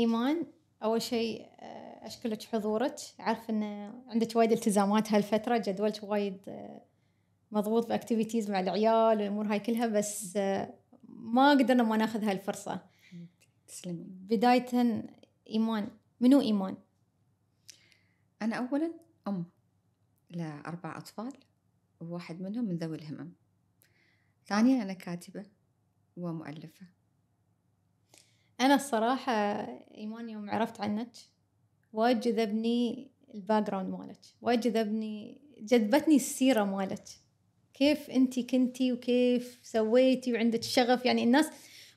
إيمان أول شيء آه، أشكرك حضورك عارف أن عندك وايد التزامات هالفترة جدولك وايد آه، مضغوط باكتيفيتيز مع العيال والأمور هاي كلها بس آه، ما قدرنا ما ناخذ هالفرصة تسلمي بداية إيمان منو إيمان؟ أنا أولا أم لأربع أطفال وواحد منهم من ذوي الهمم ثانيا أنا كاتبة ومؤلفة أنا الصراحة إيمان يوم عرفت عنك وايد جذبني الباك جراوند مالك وايد جذبني جذبتني السيرة مالك كيف أنت كنتي وكيف سويتي وعندك شغف يعني الناس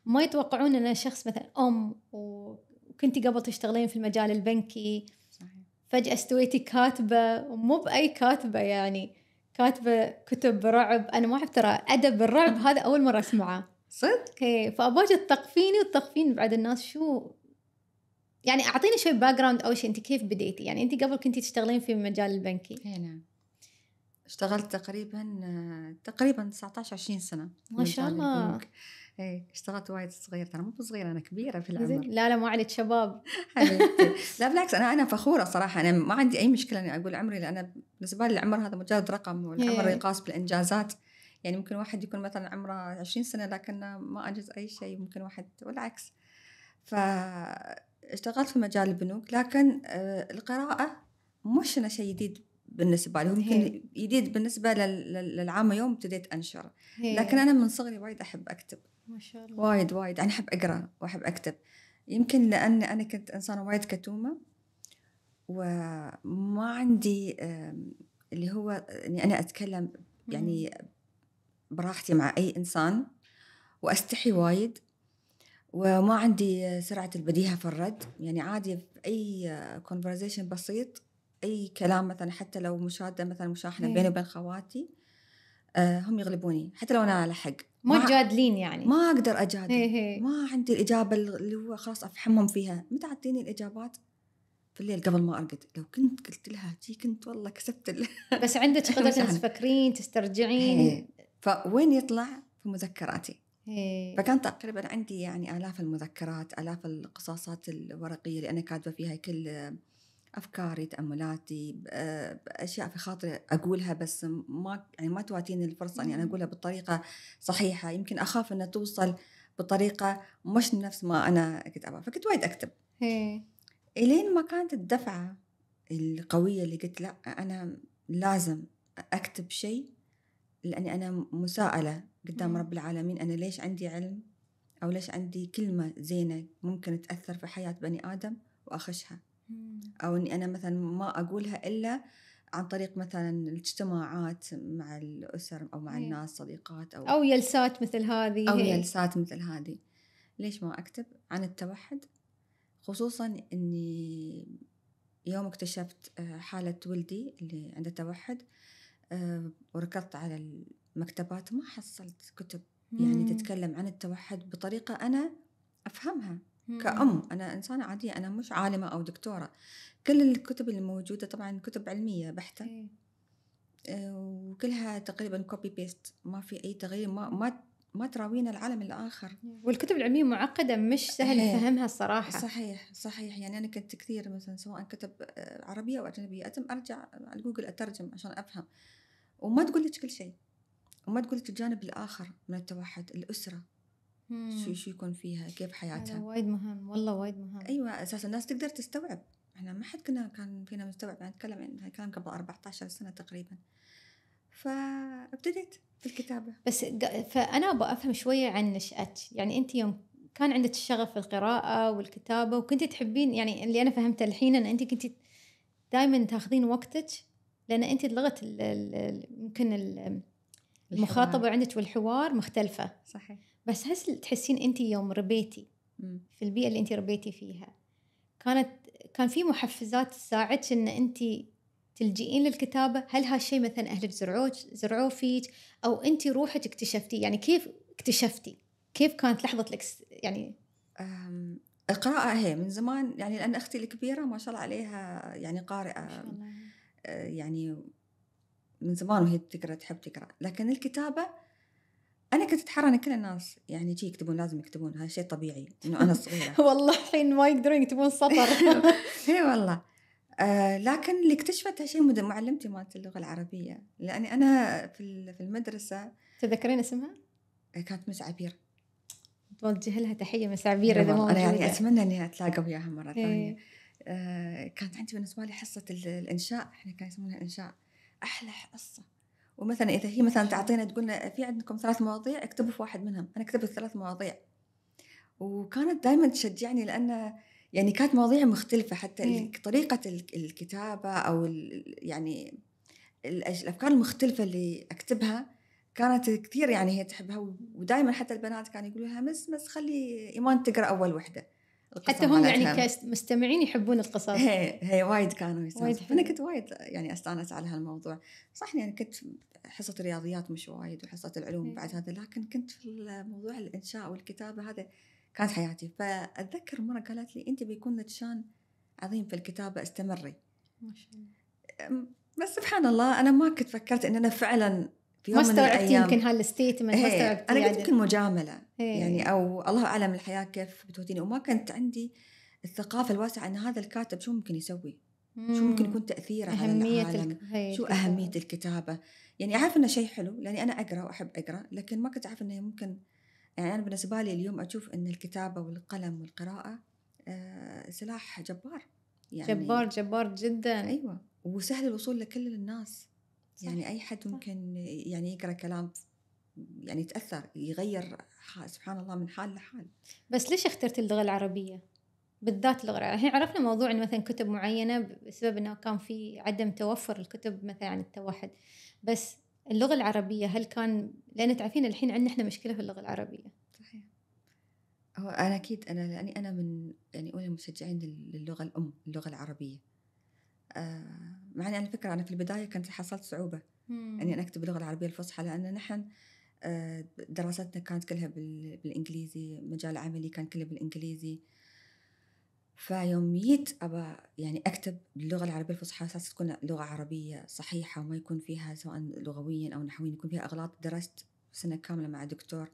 ما يتوقعون أن شخص مثلا أم وكنتي قبل تشتغلين في المجال البنكي صحيح. فجأة استويتي كاتبة ومو بأي كاتبة يعني كاتبة كتب رعب أنا ما أعرف ترى أدب الرعب هذا أول مرة أسمعه صدق؟ ايه فابوج تثقفيني وتثقفين بعد الناس شو يعني اعطيني شوي باك جراوند اول شيء انت كيف بديتي؟ يعني انت قبل كنتي تشتغلين في مجال البنكي. اي نعم. اشتغلت تقريبا تقريبا 19 20 سنه ما شاء الله ايه اشتغلت وايد صغير ترى مو صغيره انا كبيره في العمر لا لا مو عليك شباب لا بالعكس انا انا فخوره صراحه انا ما عندي اي مشكله اني اقول عمري لان بالنسبه لي العمر هذا مجرد رقم والعمر إيه. يقاس بالانجازات يعني ممكن واحد يكون مثلا عمره 20 سنه لكن ما انجز اي شيء ممكن واحد والعكس فاشتغلت في مجال البنوك لكن آه، القراءه مش أنا شيء جديد بالنسبه لي يمكن جديد بالنسبه للعامه يوم ابتديت انشر لكن انا من صغري وايد احب اكتب ما شاء الله وايد وايد انا احب اقرا واحب اكتب يمكن لان انا كنت انسانه وايد كتومه وما عندي اللي هو اني انا اتكلم يعني براحتي مع أي إنسان وأستحي وايد وما عندي سرعة البديهة في الرد يعني عادي في أي كونفرزيشن بسيط أي كلام مثلا حتى لو مشادة مثلا مشاحنة بيني إيه. وبين خواتي آه، هم يغلبوني حتى لو أنا على حق ما, تجادلين يعني ما أقدر أجادل هي إيه، إيه. هي. ما عندي الإجابة اللي هو خلاص أفحمهم فيها متى تعطيني الإجابات في الليل قبل ما ارقد لو كنت قلت لها جي كنت والله كسبت بس عندك قدره تفكرين تسترجعين فوين يطلع في مذكراتي إيه. فكان تقريبا عندي يعني آلاف المذكرات آلاف القصاصات الورقية اللي أنا كاتبة فيها كل أفكاري تأملاتي آه، أشياء في خاطري أقولها بس ما يعني ما تواتيني الفرصة إني أنا أقولها بطريقه صحيحة يمكن أخاف إنها توصل بطريقة مش نفس ما أنا كتبها فكنت وايد أكتب إيه. إلين ما كانت الدفعة القوية اللي قلت لا أنا لازم أكتب شيء لاني انا مساءله قدام رب العالمين انا ليش عندي علم او ليش عندي كلمه زينه ممكن تاثر في حياه بني ادم واخشها او اني انا مثلا ما اقولها الا عن طريق مثلا الاجتماعات مع الاسر او مع هي. إيه. الناس صديقات او او جلسات مثل هذه او جلسات مثل هذه ليش ما اكتب عن التوحد خصوصا اني يوم اكتشفت آه، حالة ولدي اللي عنده توحد آه، وركضت على المكتبات ما حصلت كتب يعني تتكلم عن التوحد بطريقة أنا أفهمها كأم أنا إنسانة عادية أنا مش عالمة أو دكتورة كل الكتب الموجودة طبعا كتب علمية بحتة إيه. آه، وكلها تقريبا كوبي بيست ما في أي تغيير ما ما ما تراوينا العالم الآخر والكتب العلمية معقدة مش سهل فهمها الصراحة صحيح صحيح يعني أنا كنت كثير مثلا سواء كتب آه، عربية أو أجنبية أتم أرجع على جوجل أترجم عشان أفهم وما تقول لك كل شيء وما تقول لك الجانب الاخر من التوحد الاسره شو شو يكون فيها كيف حياتها هذا وايد مهم والله وايد مهم ايوه اساسا الناس تقدر تستوعب احنا ما حد كنا كان فينا مستوعب يعني اتكلم عن الكلام قبل 14 سنه تقريبا فابتديت في الكتابه بس فانا ابغى افهم شويه عن نشاتك يعني انت يوم كان عندك الشغف في القراءه والكتابه وكنت تحبين يعني اللي انا فهمته الحين ان انت كنت دائما تاخذين وقتك لان انت لغه يمكن المخاطبه عندك والحوار مختلفه صحيح بس هل تحسين انت يوم ربيتي في البيئه اللي انت ربيتي فيها كانت كان في محفزات تساعدك ان انت تلجئين للكتابه هل هالشيء مثلا اهلك زرعوه زرعوه فيك او انت روحك اكتشفتي يعني كيف اكتشفتي كيف كانت لحظه الاكس يعني القراءة هي إيه، من زمان يعني لأن أختي الكبيرة ما شاء الله عليها يعني قارئة ما شاء الله. آه، يعني من زمان وهي تقرا تحب تقرا لكن الكتابه انا كنت اتحرى ان كل الناس يعني شي يكتبون لازم يكتبون هذا شيء طبيعي انه انا صغيره والله الحين ما يقدرون يكتبون سطر اي إيه والله آه لكن اللي اكتشفته شيء معلمتي مالت اللغه العربيه لاني انا في المدرسه تذكرين اسمها؟ آه، كانت مس عبير توجه لها تحيه مس عبير اذا إيه ما انا يعني اتمنى اني اتلاقى وياها مره إيه. ثانيه آه، كانت عندي بالنسبه لي حصه الانشاء احنا كان يسمونها انشاء احلى حصه ومثلا اذا هي مثلا تعطينا تقولنا في عندكم ثلاث مواضيع اكتبوا في واحد منهم انا كتبت ثلاث مواضيع وكانت دائما تشجعني لان يعني كانت مواضيع مختلفه حتى طريقه الكتابه او يعني الافكار المختلفه اللي اكتبها كانت كثير يعني هي تحبها ودائما حتى البنات كانوا يقولوا لها مس مس خلي ايمان تقرا اول وحده حتى هم يعني كمستمعين يحبون القصص هي هي وايد كانوا يسوون انا كنت وايد يعني استانس على هالموضوع صح يعني كنت حصه الرياضيات مش وايد وحصه العلوم إيه. بعد هذا لكن كنت في موضوع الانشاء والكتابه هذا كانت حياتي فاتذكر مره قالت لي انت بيكون نتشان عظيم في الكتابه استمري ما شاء الله بس سبحان الله انا ما كنت فكرت ان انا فعلا في يوم ما استوعبت يمكن هالستيتمنت ما إيه، استوعبت انا كنت يعني. يمكن مجامله يعني إيه. يعني او الله اعلم الحياه كيف بتوديني وما كانت عندي الثقافه الواسعه ان هذا الكاتب شو ممكن يسوي مم. شو ممكن يكون تاثيره أهمية على العالم الك... إيه، شو اهميه الكتابه يعني اعرف انه شيء حلو لاني انا اقرا واحب اقرا لكن ما كنت اعرف انه ممكن يعني انا بالنسبه لي اليوم اشوف ان الكتابه والقلم والقراءه آه سلاح جبار يعني جبار جبار جدا ايوه وسهل الوصول لكل الناس صح. يعني اي حد ممكن يعني يقرا كلام يعني يتاثر يغير سبحان الله من حال لحال بس ليش اخترت اللغه العربيه بالذات اللغه العربيه الحين عرفنا موضوع انه مثلا كتب معينه بسبب انه كان في عدم توفر الكتب مثلا عن التوحد بس اللغه العربيه هل كان لان تعرفين الحين عندنا احنا مشكله في اللغه العربيه صحيح هو انا اكيد انا لاني انا من يعني اولى المشجعين للغه الام اللغه العربيه آه مع اني على فكره انا في البدايه كنت حصلت صعوبه اني يعني انا اكتب اللغه العربيه الفصحى لان نحن آه، دراستنا كانت كلها بالانجليزي مجال عملي كان كله بالانجليزي فيوم جيت أبا يعني أكتب باللغة العربية الفصحى أساس تكون لغة عربية صحيحة وما يكون فيها سواء لغويا أو نحويا يكون فيها أغلاط درست سنة كاملة مع دكتور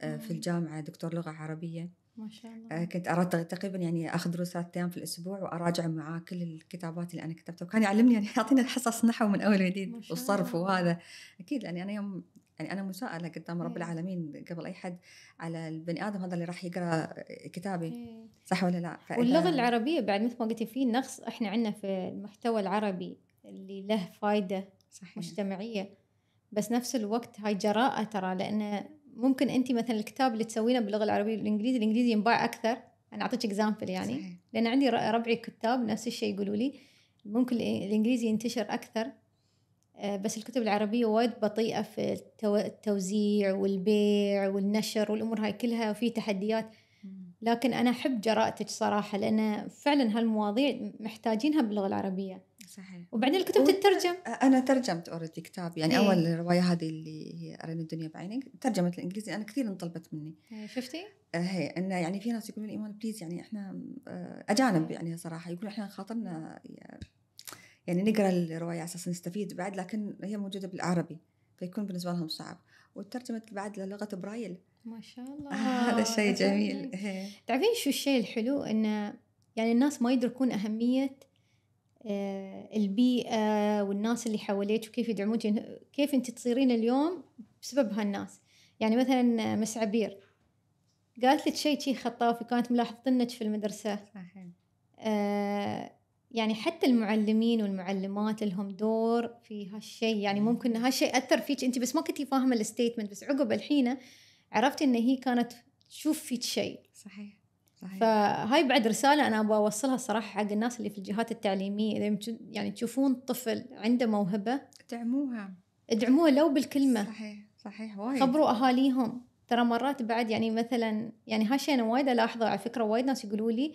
آه، في الجامعة دكتور لغة عربية ما شاء الله آه، كنت أراجع تقريبا يعني أخذ دروسات أيام في الأسبوع وأراجع معاه كل الكتابات اللي أنا كتبتها وكان يعلمني يعني يعطينا الحصص نحو من أول وجديد والصرف وهذا أكيد لأني يعني أنا يوم يعني انا مساءله قدام رب إيه. العالمين قبل اي حد على البني ادم هذا اللي راح يقرا كتابي إيه. صح ولا لا واللغه العربيه بعد مثل ما قلتي في نقص احنا عندنا في المحتوى العربي اللي له فائده صحيح. مجتمعيه بس نفس الوقت هاي جراءه ترى لان ممكن انت مثلا الكتاب اللي تسوينه باللغه العربيه بالانجليزي الانجليزي ينباع اكثر انا اعطيك اكزامبل يعني صحيح. لان عندي ربعي كتاب نفس الشيء يقولوا لي ممكن الانجليزي ينتشر اكثر آه، بس الكتب العربية وايد بطيئة في التوزيع والبيع والنشر والأمور هاي كلها وفي تحديات لكن أنا أحب جراءتك صراحة لأن فعلا هالمواضيع محتاجينها باللغة العربية صحيح وبعدين الكتب و... تترجم انا ترجمت اوريدي كتاب يعني ايه. اول روايه هذه اللي هي أرين الدنيا بعينك ترجمت الانجليزي انا كثير انطلبت مني آه، شفتي؟ آه، هي انه يعني في ناس يقولون ايمان بليز يعني احنا اجانب يعني صراحه يقولون احنا خاطرنا يعني نقرا الروايه على اساس نستفيد بعد لكن هي موجوده بالعربي فيكون بالنسبه لهم صعب وترجمت بعد للغه برايل ما شاء الله آه هذا شيء جميل إيه. تعرفين شو الشيء الحلو انه يعني الناس ما يدركون اهميه آه، البيئة والناس اللي حواليك وكيف يدعموك يعني كيف انت تصيرين اليوم بسبب هالناس يعني مثلا مس عبير قالت لك شيء شي خطافي كانت ملاحظتنك في المدرسة صحيح آه، يعني حتى المعلمين والمعلمات لهم دور في هالشيء يعني ممكن هالشيء اثر فيك انت بس ما كنتي فاهمه الستيتمنت بس عقب الحين عرفتي ان هي كانت تشوف فيك شيء صحيح صحيح. فهاي بعد رسالة أنا أبغى أوصلها صراحة حق الناس اللي في الجهات التعليمية إذا يعني تشوفون طفل عنده موهبة ادعموها ادعموها لو بالكلمة صحيح صحيح وايد خبروا أهاليهم ترى مرات بعد يعني مثلا يعني هالشيء أنا وايد ألاحظه على فكرة وايد ناس يقولوا لي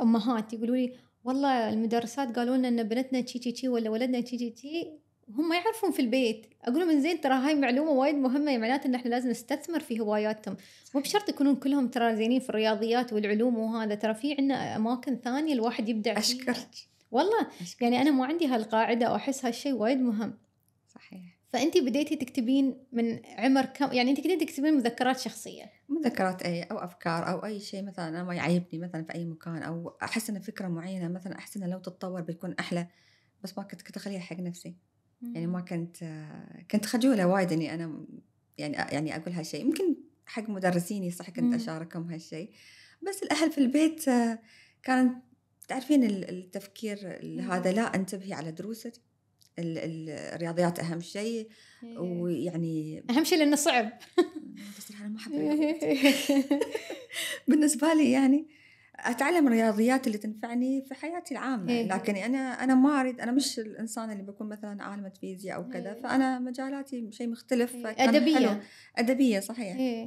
أمهات يقولوا لي والله المدرسات قالوا لنا ان بنتنا تشي تشي تشي ولا ولدنا تشي تشي تشي هم يعرفون في البيت اقول لهم زين ترى هاي معلومه وايد مهمه يعني معناته ان احنا لازم نستثمر في هواياتهم مو بشرط يكونون كلهم ترى زينين في الرياضيات والعلوم وهذا ترى في عندنا اماكن ثانيه الواحد يبدع فيها اشكرك والله أشكر. يعني انا ما عندي هالقاعده واحس هالشيء وايد مهم صحيح فانت بديتي تكتبين من عمر كم يعني انت كنتي تكتبين مذكرات شخصيه مذكرات اي او افكار او اي شيء مثلا انا ما يعيبني مثلا في اي مكان او احس ان فكره معينه مثلا احس انها لو تتطور بيكون احلى بس ما كنت كنت اخليها حق نفسي يعني ما كنت كنت خجوله وايد اني انا يعني يعني اقول هالشيء يمكن حق مدرسيني صح كنت اشاركهم هالشيء بس الاهل في البيت آه، كانت تعرفين التفكير هذا لا انتبهي على دروسك الرياضيات اهم شيء إيه. ويعني اهم شيء لانه صعب بس انا ما احب بالنسبه لي يعني اتعلم الرياضيات اللي تنفعني في حياتي العامه إيه. لكن انا انا ما اريد انا مش الانسان اللي بكون مثلا عالمه فيزياء او كذا إيه. فانا مجالاتي شيء مختلف ادبيه ادبيه صحيح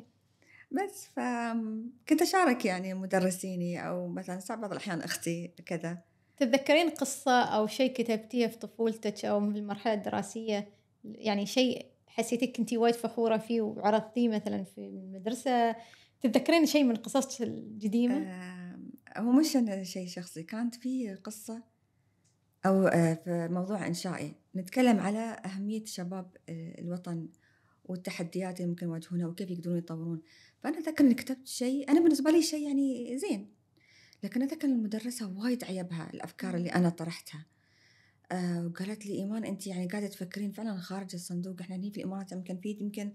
بس فكنت اشارك يعني مدرسيني او مثلا بعض الاحيان اختي كذا تتذكرين قصة أو شيء كتبتيه في طفولتك أو في المرحلة الدراسية يعني شيء حسيتك كنتي وايد فخورة فيه وعرضتيه مثلا في المدرسة تتذكرين شيء من قصصك القديمة؟ آه هو مش شيء شخصي كانت في قصة أو آه، في موضوع إنشائي نتكلم على أهمية شباب آه، الوطن والتحديات اللي ممكن يواجهونها وكيف يقدرون يطورون فأنا أتذكر إني كتبت شيء أنا بالنسبة لي شيء يعني زين لكن هذا كان المدرسة وايد عيبها الأفكار اللي أنا طرحتها آه وقالت لي إيمان أنت يعني قاعدة تفكرين فعلا خارج الصندوق إحنا هنا في الإمارات يمكن في يمكن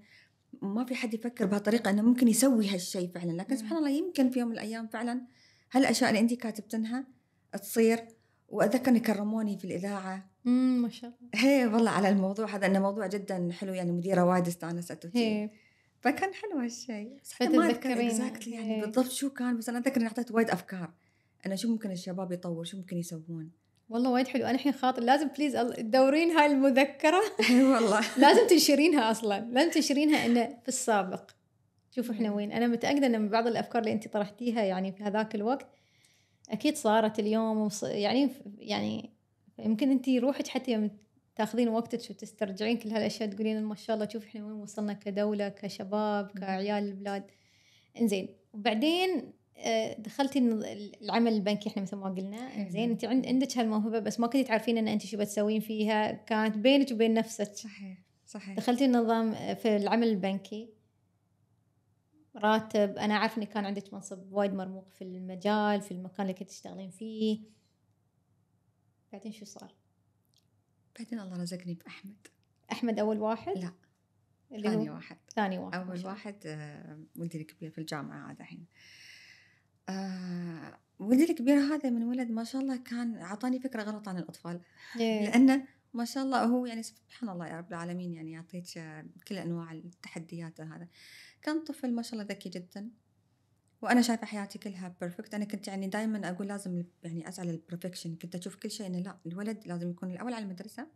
ما في حد يفكر بهالطريقة أنه ممكن يسوي هالشيء فعلا لكن سبحان الله يمكن في يوم من الأيام فعلا هالأشياء اللي أنت كاتبتنها تصير وأتذكر أن كرموني في الإذاعة امم ما شاء الله هي والله على الموضوع هذا انه موضوع جدا حلو يعني مديره وايد استانست فكان حلو هالشيء فتتذكرين اكزاكتلي يعني إيه. بالضبط شو كان بس انا اتذكر اني اعطيت وايد افكار انا شو ممكن الشباب يطور شو ممكن يسوون والله وايد حلو انا الحين خاطر لازم بليز تدورين هاي المذكره إيه والله لازم تنشرينها اصلا لازم تنشرينها انه في السابق شوفوا احنا إيه. وين انا متاكده ان من بعض الافكار اللي انت طرحتيها يعني في هذاك الوقت اكيد صارت اليوم يعني يعني يمكن انت روحك حتى يوم تاخذين وقتك وتسترجعين كل هالاشياء تقولين ما شاء الله شوف احنا وين وصلنا كدوله كشباب كعيال البلاد انزين وبعدين آه، دخلتي العمل البنكي احنا مثل ما قلنا زين انت عندك هالموهبه بس ما كنتي تعرفين ان انت شو بتسوين فيها كانت بينك وبين نفسك صحيح صحيح دخلتي النظام آه، في العمل البنكي راتب انا اعرف اني كان عندك منصب وايد مرموق في المجال في المكان اللي كنت تشتغلين فيه بعدين شو صار بعدين الله رزقني باحمد احمد اول واحد؟ لا اللي ثاني هو... واحد ثاني واحد اول واحد آه، ولدي الكبير في الجامعه هذا الحين آه ولدي الكبير هذا من ولد ما شاء الله كان اعطاني فكره غلط عن الاطفال إيه. لانه ما شاء الله هو يعني سبحان الله يا رب العالمين يعني يعطيك آه، كل انواع التحديات هذا كان طفل ما شاء الله ذكي جدا وانا شايفه حياتي كلها بيرفكت انا كنت يعني دائما اقول لازم يعني اسعى للبرفكشن كنت اشوف كل شيء انه لا الولد لازم يكون الاول على المدرسه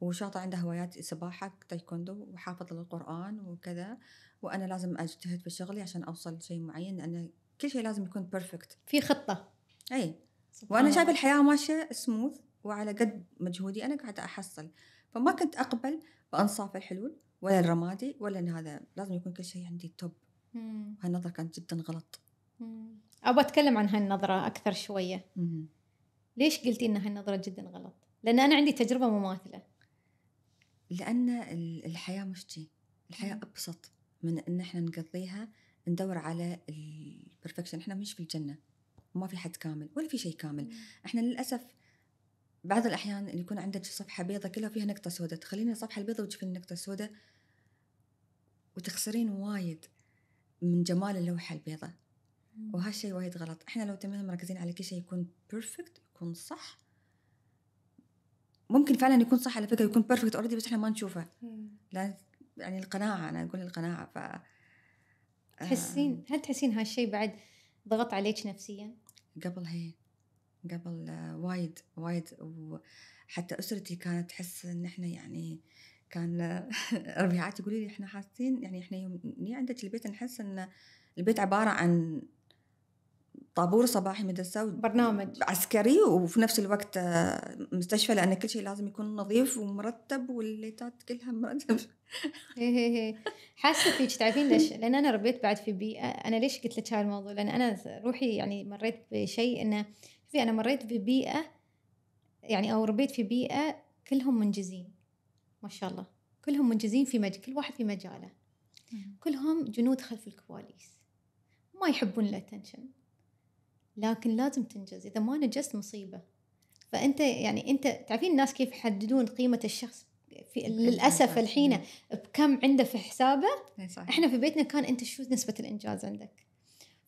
وشاطر عنده هوايات سباحه تايكوندو وحافظ للقران وكذا وانا لازم اجتهد في شغلي عشان اوصل لشيء معين لان كل شيء لازم يكون بيرفكت في خطه اي وانا شايفه الحياه ماشيه سموث وعلى قد مجهودي انا قاعده احصل فما كنت اقبل بانصاف الحلول ولا الرمادي ولا ان هذا لازم يكون كل شيء عندي توب هاي النظرة كانت جدا غلط أبى أتكلم عن هاي النظرة أكثر شوية مم. ليش قلتي إن هاي النظرة جدا غلط؟ لأن أنا عندي تجربة مماثلة لأن الحياة مش جي. الحياة مم. أبسط من إن إحنا نقضيها ندور على البرفكشن إحنا مش في الجنة ما في حد كامل ولا في شيء كامل مم. إحنا للأسف بعض الأحيان يكون عندك صفحة بيضاء كلها فيها نقطة سوداء تخليني الصفحة البيضاء وتشوفين النقطة السوداء وتخسرين وايد من جمال اللوحة البيضاء وهالشيء وايد غلط احنا لو تمينا مركزين على كل شيء يكون بيرفكت يكون صح ممكن فعلا يكون صح على فكره يكون بيرفكت اوريدي بس احنا ما نشوفه لا يعني القناعه انا اقول القناعه ف آه. تحسين هل تحسين هالشيء بعد ضغط عليك نفسيا؟ قبل هي قبل آه، وايد وايد وحتى اسرتي كانت تحس ان احنا يعني كان ربيعات يقولي لي احنا حاسين يعني احنا يوم ني عندك البيت نحس ان البيت عباره عن طابور صباحي مدرسة برنامج عسكري وفي نفس الوقت مستشفى لأن كل شيء لازم يكون نظيف ومرتب والليتات كلها مرتب حاسة فيك تعرفين ليش؟ لأن أنا ربيت بعد في بيئة أنا ليش قلت لك هذا الموضوع؟ لأن أنا روحي يعني مريت بشيء إنه في أنا مريت ببيئة يعني أو ربيت في بيئة كلهم منجزين ما شاء الله كلهم منجزين في مجال كل واحد في مجاله كلهم جنود خلف الكواليس ما يحبون الاتنشن لكن لازم تنجز اذا ما نجزت مصيبه فانت يعني انت تعرفين الناس كيف يحددون قيمه الشخص في للاسف الحين نعم. بكم عنده في حسابه إيه، صحيح. احنا في بيتنا كان انت شو نسبه الانجاز عندك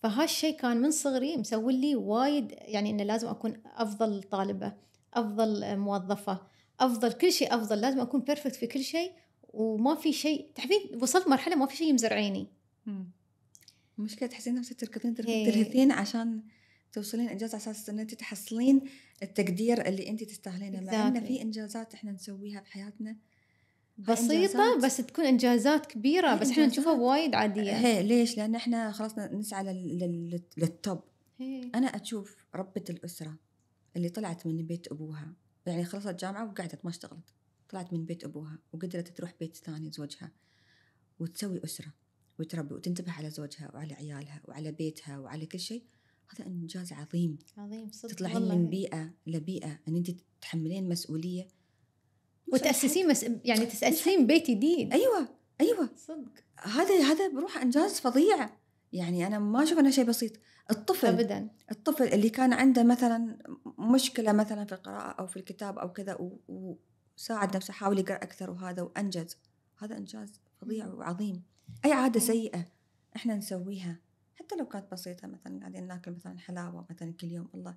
فهالشيء كان من صغري مسوي لي وايد يعني انه لازم اكون افضل طالبه افضل موظفه افضل كل شيء افضل لازم اكون بيرفكت في كل شيء وما في شيء تعرفين وصلت مرحله ما في شيء يمزر عيني مشكلة تحسين نفسك تركضين تركضين إيه. عشان توصلين انجاز على اساس ان انت تحصلين التقدير اللي انت تستاهلينه مع ان في انجازات احنا نسويها بحياتنا بسيطة بس تكون انجازات كبيرة إيه، بس احنا نشوفها وايد عادية هي إيه، ليش؟ لان احنا خلاص نسعى للتوب انا اشوف ربة الاسرة اللي طلعت من بيت ابوها يعني خلصت جامعة وقعدت ما اشتغلت طلعت من بيت أبوها وقدرت تروح بيت ثاني زوجها وتسوي أسرة وتربي وتنتبه على زوجها وعلى عيالها وعلى بيتها وعلى كل شيء هذا إنجاز عظيم عظيم صدق تطلعين والله. من بيئة لبيئة أن أنت تتحملين مسؤولية وتأسسين مس... يعني تأسسين بيت جديد أيوة أيوة صدق هذا هذا بروح إنجاز فظيع يعني انا ما اشوف انها شيء بسيط الطفل ابدا الطفل اللي كان عنده مثلا مشكله مثلا في القراءه او في الكتاب او كذا وساعد نفسه حاول يقرا اكثر وهذا وانجز هذا انجاز فظيع وعظيم اي عاده سيئه احنا نسويها حتى لو كانت بسيطه مثلا قاعدين ناكل مثلا حلاوه مثلا كل يوم الله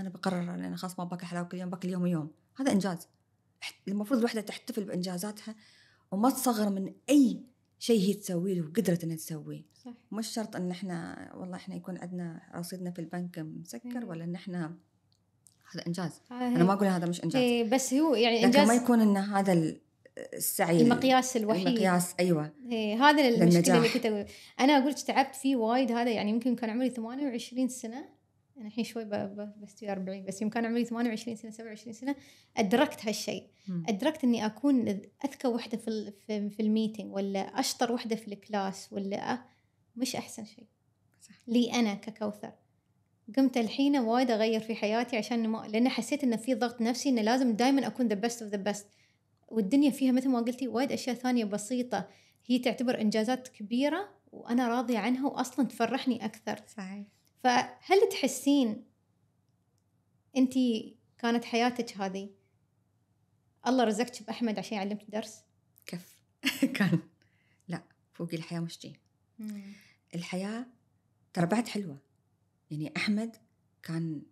انا بقرر انا خلاص ما باكل حلاوه كل يوم باكل يوم ويوم هذا انجاز المفروض الوحده تحتفل بانجازاتها وما تصغر من اي شيء هي تسويه له وقدرت انها تسويه صح مش شرط ان احنا والله احنا يكون عندنا رصيدنا في البنك مسكر أيوة. ولا ان احنا هذا انجاز آه انا ما اقول هذا مش انجاز إيه بس هو يعني انجاز ما يكون ان هذا السعي المقياس الوحيد المقياس ايوه إيه هذا المشكله اللي كنت أقول. انا اقول لك تعبت فيه وايد هذا يعني يمكن كان عمري 28 سنه انا الحين شوي بستوي 40 بس يمكن كان عمري 28 سنه 27 سنه ادركت هالشيء ادركت اني اكون اذكى وحده في في الميتنج ولا اشطر وحده في الكلاس ولا مش احسن شيء صح. لي انا ككوثر قمت الحين وايد اغير في حياتي عشان ما لان حسيت انه في ضغط نفسي انه لازم دائما اكون ذا بيست اوف ذا بيست والدنيا فيها مثل ما قلتي وايد اشياء ثانيه بسيطه هي تعتبر انجازات كبيره وانا راضيه عنها واصلا تفرحني اكثر صحيح فهل تحسين انت كانت حياتك هذه الله رزقك باحمد عشان علمت درس كف كان لا فوقي الحياه مش جي الحياه ترى بعد حلوه يعني احمد كان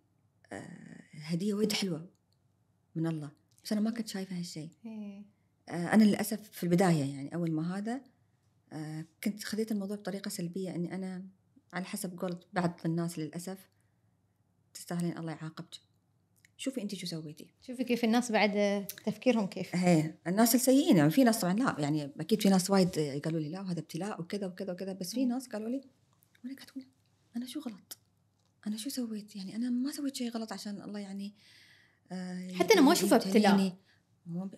آه، هديه ويد حلوه من الله بس انا ما كنت شايفه هالشيء إيه. آه، انا للاسف في البدايه يعني اول ما هذا آه، كنت خذيت الموضوع بطريقه سلبيه اني انا على حسب قول بعض الناس للاسف تستاهلين الله يعاقبك شوفي انت شو سويتي شوفي كيف الناس بعد تفكيرهم كيف ايه الناس السيئين يعني في ناس طبعا لا يعني اكيد في ناس وايد قالوا لي لا وهذا ابتلاء وكذا وكذا وكذا بس في ناس قالوا لي وانا قاعد اقول انا شو غلط؟ انا شو سويت؟ يعني انا ما سويت شيء غلط عشان الله يعني آه حتى انا ما اشوفه ابتلاء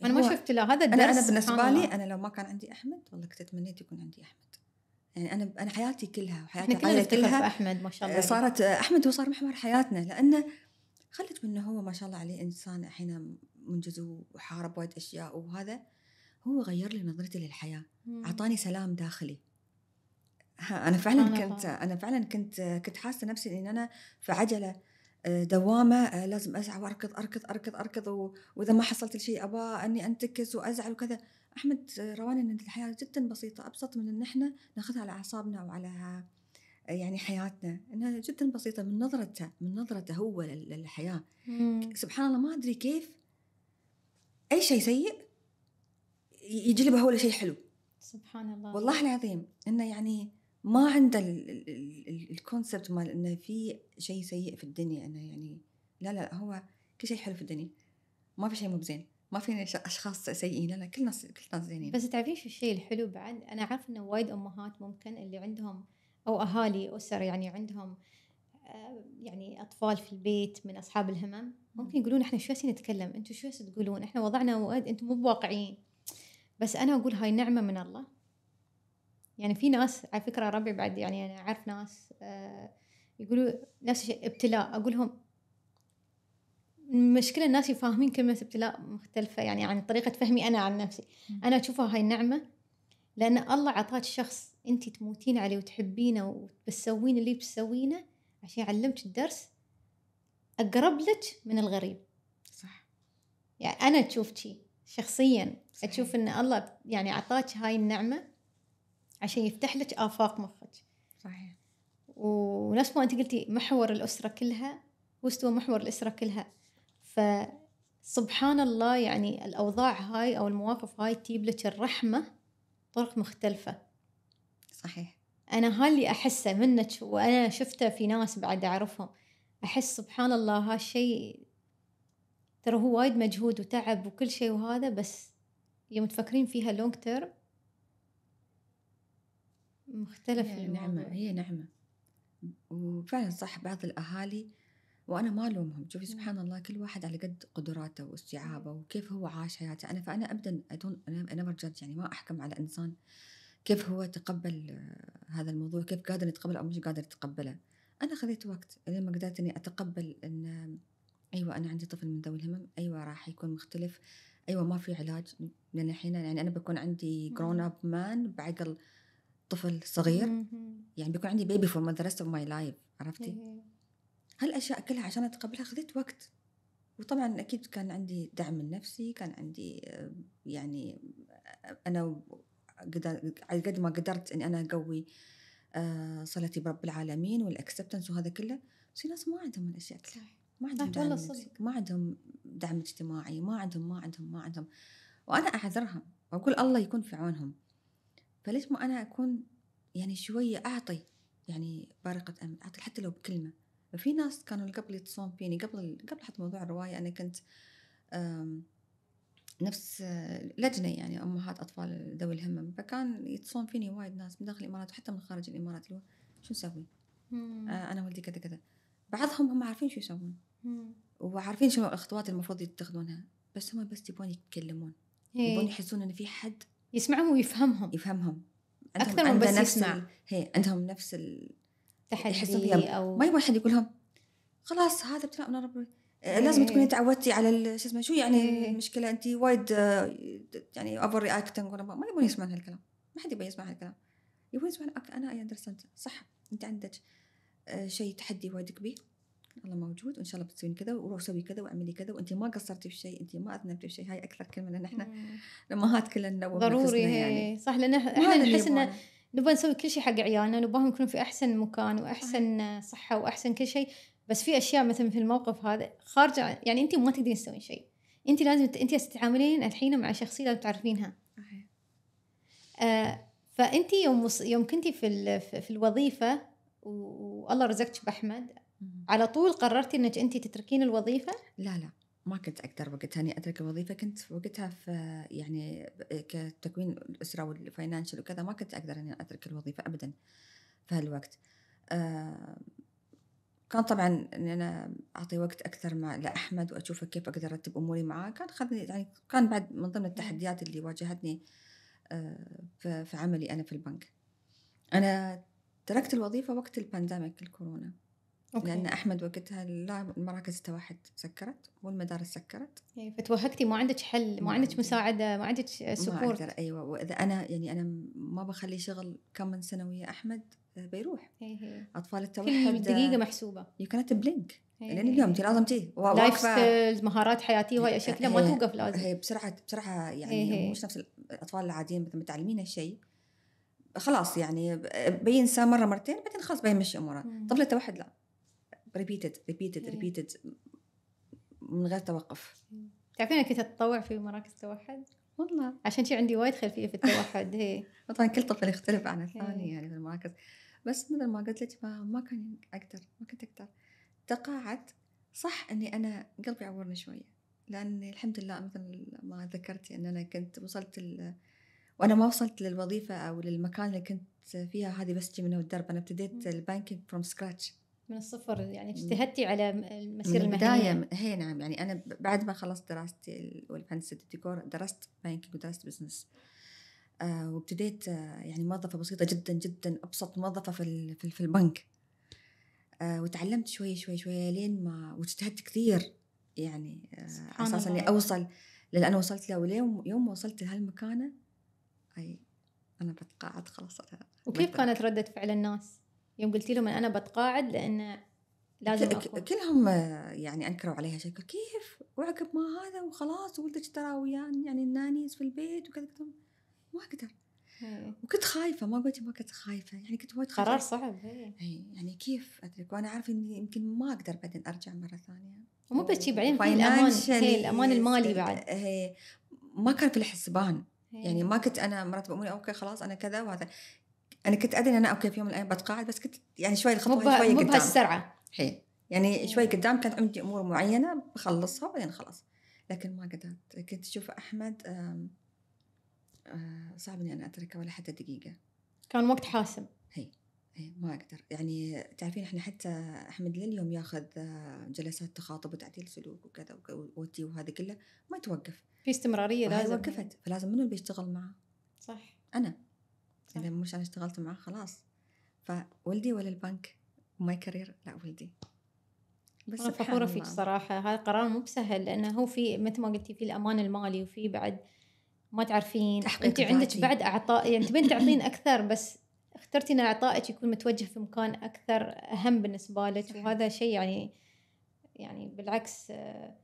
انا ما اشوف ابتلاء هذا الدرس انا, أنا بالنسبه لي انا لو ما كان عندي احمد والله كنت تمنيت يكون عندي احمد يعني انا انا حياتي كلها وحياتي كلها احنا كلها احمد ما شاء الله صارت آه، احمد هو صار محور حياتنا لانه خلت منه هو ما شاء الله عليه انسان الحين منجز وحارب وايد اشياء وهذا هو غير لي نظرتي للحياه اعطاني سلام داخلي انا فعلا أنا كنت انا فعلا كنت كنت حاسه نفسي ان انا في عجله آه، دوامه آه، لازم اسعى واركض اركض اركض اركض واذا ما حصلت الشيء ابا اني انتكس وازعل وكذا احمد رواني ان الحياه جدا بسيطه ابسط من ان احنا ناخذها على اعصابنا وعلى يعني حياتنا انها جدا بسيطه من نظرته من نظرته هو للحياه مم. سبحان الله ما ادري كيف اي شيء سيء يجلبه هو لشيء حلو سبحان الله والله العظيم انه يعني ما عنده الكونسبت مال انه في شيء سيء في الدنيا انه يعني لا لا هو كل شيء حلو في الدنيا ما في شيء مو بزين ما في اشخاص سيئين لا لا كل الناس كل الناس زينين بس تعرفين شو الشيء الحلو بعد انا اعرف انه وايد امهات ممكن اللي عندهم او اهالي اسر يعني عندهم آه، يعني اطفال في البيت من اصحاب الهمم ممكن يقولون احنا شو نتكلم انتم شو تقولون احنا وضعنا وقت انتم مو بواقعيين بس انا اقول هاي نعمه من الله يعني في ناس على فكره ربي بعد يعني انا اعرف ناس آه، يقولوا نفس الشيء ابتلاء اقول لهم المشكله الناس يفهمين كلمه ابتلاء مختلفه يعني عن طريقه فهمي انا عن نفسي انا اشوفها هاي نعمه لان الله عطاك شخص انت تموتين عليه وتحبينه وبتسوين اللي بتسوينه عشان يعلمك الدرس اقرب لك من الغريب صح يعني انا اشوف شي شخصيا صحيح. اشوف ان الله يعني اعطاك هاي النعمه عشان يفتح لك افاق مخك صحيح ونفس ما انت قلتي محور الاسره كلها واستوى محور الاسره كلها فسبحان الله يعني الاوضاع هاي او المواقف هاي تجيب لك الرحمه طرق مختلفه صحيح انا هاللي احسه منك وانا شفته في ناس بعد اعرفهم احس سبحان الله هالشيء ترى هو وايد مجهود وتعب وكل شيء وهذا بس يوم تفكرين فيها لونج تيرم مختلف هي نعمة هي نعمة وفعلا صح بعض الأهالي وأنا ما ألومهم شوفي سبحان الله كل واحد على قد قدراته واستيعابه وكيف هو عاش حياته أنا فأنا أبدا أدون أنا يعني ما أحكم على إنسان كيف هو تقبل هذا الموضوع كيف قادر يتقبله أو مش قادر يتقبله أنا خذيت وقت لين ما قدرت إني أتقبل إن أيوة أنا عندي طفل من ذوي الهمم أيوة راح يكون مختلف أيوة ما في علاج لأن الحين يعني أنا بكون عندي جرون أب مان بعقل طفل صغير يعني بيكون عندي بيبي فور ذا ريست اوف ماي لايف عرفتي؟ إيه. هالاشياء كلها عشان اتقبلها خذيت وقت وطبعا اكيد كان عندي دعم من نفسي كان عندي يعني انا قدر على قد ما قدرت اني انا اقوي آه، صلتي برب العالمين والاكسبتنس وهذا كله بس ناس ما عندهم الاشياء كلها ما عندهم دعم ما عندهم دعم اجتماعي ما عندهم ما عندهم ما عندهم وانا اعذرهم واقول الله يكون في عونهم فليش ما انا اكون يعني شويه اعطي يعني بارقه امل اعطي حتى لو بكلمه ففي ناس كانوا قبل يتصلون فيني قبل قبل حتى موضوع الروايه انا كنت نفس لجنه يعني امهات اطفال ذوي الهمم فكان يتصون فيني وايد ناس من داخل الامارات وحتى من خارج الامارات اللي هو شو نسوي؟ آه، انا ولدي كذا كذا بعضهم هم عارفين شو يسوون وعارفين شنو الخطوات المفروض يتخذونها بس هم بس يبون يتكلمون إيه. يبون يحسون ان في حد يسمعهم ويفهمهم يفهمهم اكثر من بس نفس يسمع هي إيه، عندهم نفس التحدي او ما يبغى حد يقول لهم خلاص هذا ابتلاء من ربك لازم تكوني إيه. تعودتي على شو اسمه شو يعني إيه. المشكله انت وايد يعني اوفر رياكتنج ما يبون يسمعون هالكلام ما حد يبي يسمع هالكلام يبون يسمعون انا اي اندرستاند صح انت عندك آه، شيء تحدي وايد كبير الله موجود وان شاء الله بتسوين كذا وروح سوي كذا واعملي كذا وانت ما قصرتي في شيء انت ما اذنبتي في شيء هاي اكثر كلمه لان احنا الامهات كلنا ضروري إيه. يعني صح لان احنا نحس انه نبغى نسوي كل شيء حق عيالنا نبغاهم يكونوا في احسن مكان واحسن صحه واحسن كل شيء بس في اشياء مثلا في الموقف هذا خارجه يعني انت ما تقدرين تسوين شيء انت لازم انت تتعاملين الحين مع شخصيه لازم تعرفينها آه فانت يوم يوم كنتي في ال... في الوظيفه والله رزقك باحمد على طول قررتي انك انت تتركين الوظيفه لا لا ما كنت اقدر وقتها اني اترك الوظيفه كنت وقتها في يعني كتكوين الاسره والفاينانشال وكذا ما كنت اقدر اني اترك الوظيفه ابدا في هالوقت آه كان طبعا ان انا اعطي وقت اكثر مع لاحمد واشوفه كيف اقدر ارتب اموري معاه كان خذني يعني كان بعد من ضمن التحديات اللي واجهتني آه، في عملي انا في البنك انا تركت الوظيفه وقت البانديميك الكورونا أوكي. لان احمد وقتها المراكز التوحد سكرت والمدارس سكرت يعني فتوهقتي ما عندك حل ما عندك مساعده ما عندك سبورت ما ايوه واذا انا يعني انا ما بخلي شغل كم من سنه ويا احمد آه، بيروح هي اطفال التوحد كل آه، دقيقه محسوبه يو كانت بلينك لان اليوم انت لازم تي لايف ستايلز مهارات حياتيه وهي اشياء آه، ما توقف لازم هي بسرعه بسرعه يعني هي هي. مش نفس الاطفال العاديين مثلا متعلمين هالشيء خلاص يعني بينسى مره مرتين بعدين خلاص بيمشي اموره طفل التوحد لا ريبيتد ريبيتد ريبيتد من غير توقف تعرفين كنت اتطوع في مراكز توحد والله عشان شي عندي وايد خلفيه في التوحد هي إيه. طبعا كل طفل يختلف عن إيه. الثاني يعني في المراكز بس مثل ما قلت لك ما, ما كان اقدر ما كنت اقدر تقاعدت صح اني انا قلبي عورني شويه لاني الحمد لله مثل ما ذكرتي ان انا كنت وصلت وانا ما وصلت للوظيفه او للمكان اللي كنت فيها هذه بس جي من الدرب انا ابتديت البانكينج فروم سكراتش من الصفر يعني اجتهدتي على المسيرة من البداية هي نعم يعني أنا بعد ما خلصت دراستي والهندسة الديكور درست بانكينج ودرست بزنس آه وابتديت آه يعني موظفة بسيطة جدا جدا أبسط موظفة في, في, في البنك آه وتعلمت شوي شوي شوي لين ما واجتهدت كثير يعني آه أساسا إني أوصل للي أنا وصلت له وليوم يوم وصلت لهالمكانة أي أنا بتقاعد خلاص وكيف كانت ردة فعل الناس؟ يوم قلتي لهم انا بتقاعد لان لازم أكون. كلهم آه، يعني انكروا عليها شيء كيف وعقب ما هذا وخلاص ولدك ترى وياه يعني النانيز في البيت وكذا ما اقدر إيه. وكنت خايفه ما قلت ما كنت خايفه يعني كنت وايد خايفه قرار صعب إيه. اي يعني كيف ادرك وانا عارفه اني يمكن ما اقدر بعدين ارجع مره ثانيه ومو بس شيء بعدين في الامان هي الامان المالي بعد هي ما كان في الحسبان هي. يعني ما كنت انا مرتبه اموري اوكي خلاص انا كذا وهذا انا كنت ادري انا اوكي في يوم من الايام بتقاعد بس كنت يعني شوي الخطوه مب... شوي قدام مو بهالسرعه حين إيه. يعني شوي قدام كانت عندي امور معينه بخلصها وبعدين خلاص لكن ما قدرت كنت اشوف احمد آم آم آه، صعب اني انا اتركه ولا حتى دقيقه كان وقت حاسم هي إيه. إيه، هي ما اقدر يعني تعرفين احنا حتى احمد لليوم ياخذ آه، جلسات تخاطب وتعديل سلوك وكذا وتي وهذا كله ما يتوقف في استمراريه لازم وقفت فلازم منو اللي بيشتغل معه؟ صح انا اذا مش انا اشتغلت معاه خلاص فولدي ولا البنك وماي كارير لا ولدي بس انا فخوره فيك صراحه هذا قرار مو بسهل لانه هو في مثل ما قلتي في الامان المالي وفي بعد ما تعرفين انت عندك بعد اعطاء يعني تبين تعطين اكثر بس اخترتي ان عطائك يكون متوجه في مكان اكثر اهم بالنسبه لك وهذا شيء يعني يعني بالعكس آه،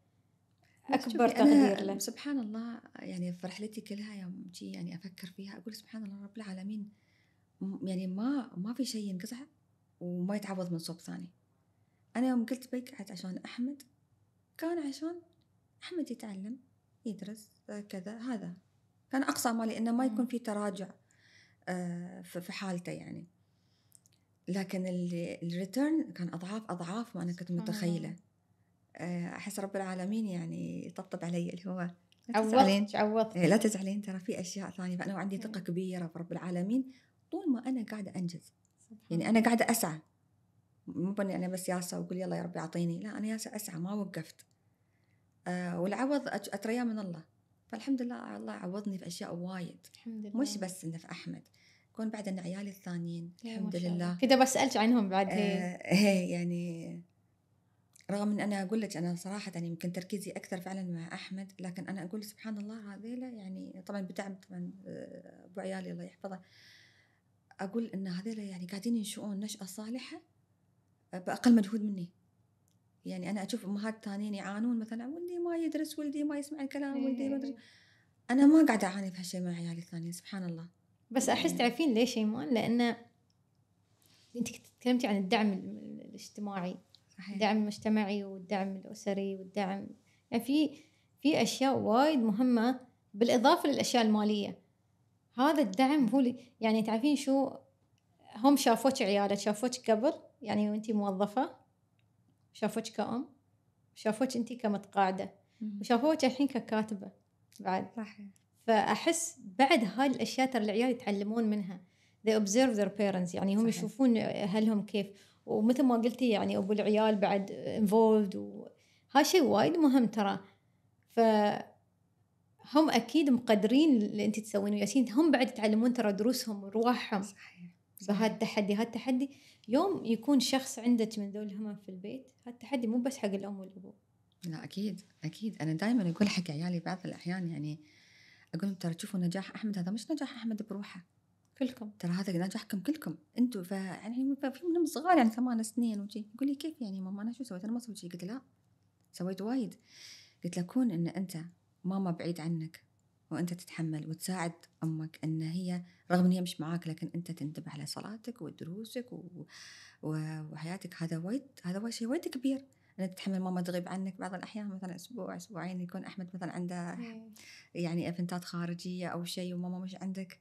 اكبر تغيير له سبحان الله يعني في رحلتي كلها يوم جي يعني افكر فيها اقول سبحان الله رب العالمين يعني ما ما في شيء ينقطع وما يتعوض من صوب ثاني انا يوم قلت بقعد عشان احمد كان عشان احمد يتعلم يدرس آه، كذا هذا كان اقصى مالي انه ما يكون في تراجع آه، في حالته يعني لكن الريتيرن كان اضعاف اضعاف ما انا كنت متخيله آه، احس رب العالمين يعني يطبطب علي اللي هو لا تزعلين عوضت إيه، لا تزعلين ترى في اشياء ثانيه فانا عندي ثقه كبيره برب العالمين طول ما انا قاعده انجز يعني انا قاعده اسعى مو بني انا بس ياسه واقول يلا يا ربي اعطيني لا انا ياسه اسعى ما وقفت آه والعوض اترياه من الله فالحمد لله الله عوضني في اشياء وايد الحمد لله مش بس انه في احمد كون بعد ان عيالي الثانيين الحمد لله كذا بسالك عنهم بعد هي آه هي إيه، يعني رغم ان انا اقول لك انا صراحه يعني يمكن تركيزي اكثر فعلا مع احمد لكن انا اقول سبحان الله هذيلا يعني طبعا بدعم طبعا آه، ابو عيالي الله يحفظه اقول ان هذيلا يعني قاعدين ينشؤون نشاه صالحه آه، باقل مجهود مني يعني انا اشوف امهات ثانيين يعانون مثلا ولدي ما يدرس ولدي ما يسمع الكلام ولدي ما ادري إيه. انا ما قاعده اعاني في هالشيء مع عيالي الثانيين سبحان الله بس احس يعني تعرفين ليش ايمان لان انت تكلمتي عن الدعم الاجتماعي صحيح. الدعم المجتمعي والدعم الأسري والدعم يعني في في أشياء وايد مهمة بالإضافة للأشياء المالية هذا الدعم هو يعني تعرفين شو هم شافوك عيالك شافوك قبل يعني وانتي موظفة شافوك كأم شافوك انتي كمتقاعدة وشافوك الحين ككاتبة بعد صحيح فأحس بعد هاي الأشياء ترى العيال يتعلمون منها they observe their parents يعني هم صحيح. يشوفون أهلهم كيف ومثل ما قلتي يعني ابو العيال بعد انفولد وهذا شيء وايد مهم ترى ف هم اكيد مقدرين اللي انت تسوينه ياسين هم بعد يتعلمون ترى دروسهم ورواحهم صحيح هذا هالتحدي يوم يكون شخص عندك من ذول الهمم في البيت هالتحدي مو بس حق الام والابو لا اكيد اكيد انا دائما اقول حق عيالي بعض الاحيان يعني اقول لهم ترى تشوفوا نجاح احمد هذا مش نجاح احمد بروحه كلكم ترى هذا نجاح كلكم انتم يعني في منهم صغار يعني ثمان سنين وشي يقول لي كيف يعني ماما انا شو سويت انا ما سويت شيء قلت لا سويت وايد قلت له كون ان انت ماما بعيد عنك وانت تتحمل وتساعد امك ان هي رغم ان هي مش معاك لكن انت تنتبه على صلاتك ودروسك و... وحياتك هذا وايد هذا وايد شيء وايد كبير انك تتحمل ماما تغيب عنك بعض الاحيان مثلا اسبوع اسبوعين يكون احمد مثلا عنده إيه. يعني ايفنتات خارجيه او شيء وماما مش عندك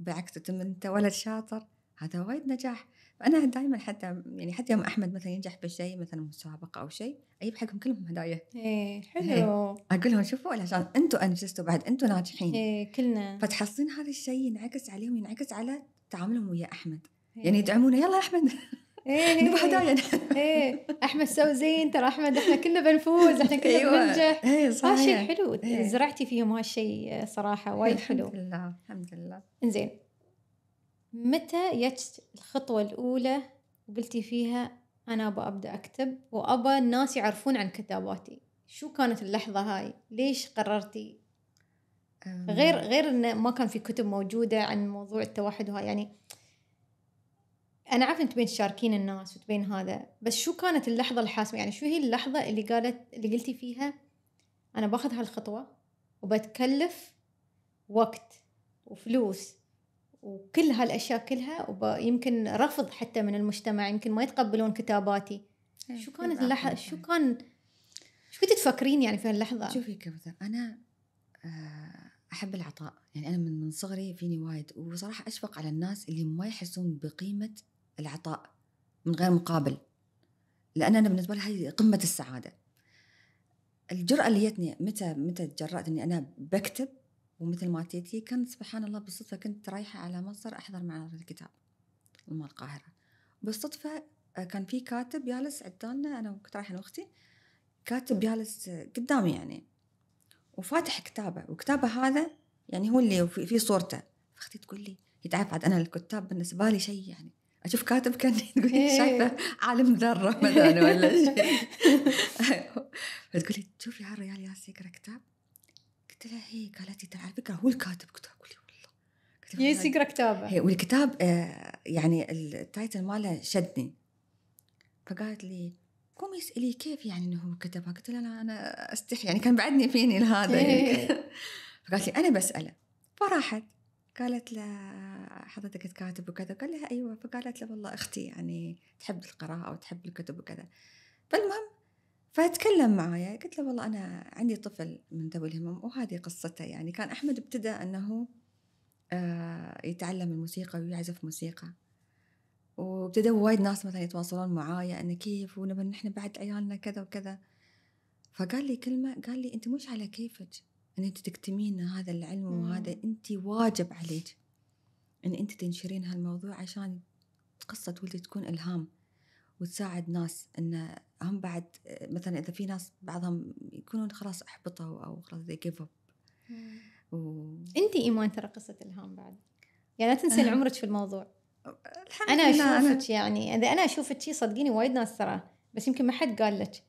وبالعكس تم انت ولد شاطر هذا وايد نجاح فانا دائما حتى يعني حتى يوم احمد مثلا ينجح بشيء مثلا مسابقه او شيء اجيب حقهم كلهم هدايا ايه حلو إيه، اقول لهم شوفوا عشان انتم انجزتوا بعد انتم ناجحين ايه كلنا فتحصلين هذا الشيء ينعكس عليهم ينعكس على تعاملهم ويا احمد إيه. يعني يدعمونه يلا احمد ايه نبغى يعني هدايا ايه احمد سو زين ترى احمد احنا كلنا بنفوز احنا كلنا أيوة. بننجح ايه آه، صحيح شيء حلو إيه. زرعتي فيهم هالشيء آه، صراحه وايد حلو الحمد لله الحمد لله انزين متى جت الخطوه الاولى وقلتي فيها انا ابى ابدا اكتب وابى الناس يعرفون عن كتاباتي شو كانت اللحظه هاي ليش قررتي غير غير انه ما كان في كتب موجوده عن موضوع التوحد وهاي يعني انا عارفه انت بين تشاركين الناس وتبين هذا بس شو كانت اللحظه الحاسمه يعني شو هي اللحظه اللي قالت اللي قلتي فيها انا باخذ هالخطوه وبتكلف وقت وفلوس وكل هالاشياء كلها ويمكن رفض حتى من المجتمع يمكن ما يتقبلون كتاباتي إيه، شو كانت اللحظه شو كان شو كنت تفكرين يعني في هاللحظه شوفي كابتن انا آه، احب العطاء يعني انا من من صغري فيني وايد وصراحه اشفق على الناس اللي ما يحسون بقيمه العطاء من غير مقابل لان انا بالنسبه لي هذه قمه السعاده الجرأة اللي جتني متى متى تجرأت اني انا بكتب ومثل ما تيتي كان سبحان الله بالصدفة كنت رايحة على مصر احضر معرض الكتاب مال القاهرة بالصدفة آه، كان في كاتب جالس عدالنا انا كنت رايحة انا واختي كاتب جالس قدامي يعني وفاتح كتابه وكتابه هذا يعني هو اللي في صورته فاختي تقول لي يتعب عاد انا الكتاب بالنسبة لي شيء يعني اشوف كاتب كان تقولي إيه. شايفه عالم ذره مثلا ولا شيء فتقولي شوفي هالريال ياس يقرا كتاب قلت لها هي قالت لي ترى على فكره هو الكاتب كتاب اقول لي والله يس يقرا كتابه والكتاب آه، يعني التايتل ماله شدني فقالت لي قومي اسالي كيف يعني انه هو كتبها قلت لها انا انا استحي يعني كان بعدني فيني لهذا إيه. فقالت لي انا بساله فراحت قالت له حضرتك تكاتب وكذا قال لها ايوه فقالت له والله اختي يعني تحب القراءه وتحب الكتب وكذا فالمهم فتكلم معايا قلت له والله انا عندي طفل من ذوي الهمم وهذه قصته يعني كان احمد ابتدى انه آه، يتعلم الموسيقى ويعزف موسيقى وابتدوا وايد ناس مثلا يتواصلون معايا انه كيف ونبى نحن بعد عيالنا كذا وكذا فقال لي كلمه قال لي انت مش على كيفك ان انت تكتمين هذا العلم وهذا انت واجب عليك ان انت تنشرين هالموضوع عشان قصة ولدي تكون الهام وتساعد ناس ان هم بعد مثلا اذا في ناس بعضهم يكونون خلاص احبطوا او خلاص they give up و... انت ايمان ترى قصة الهام بعد يعني لا تنسين أه. عمرك في الموضوع الحمد انا اشوفك يعني اذا انا اشوفك شي صدقيني وايد ناس ترى بس يمكن ما حد قال لك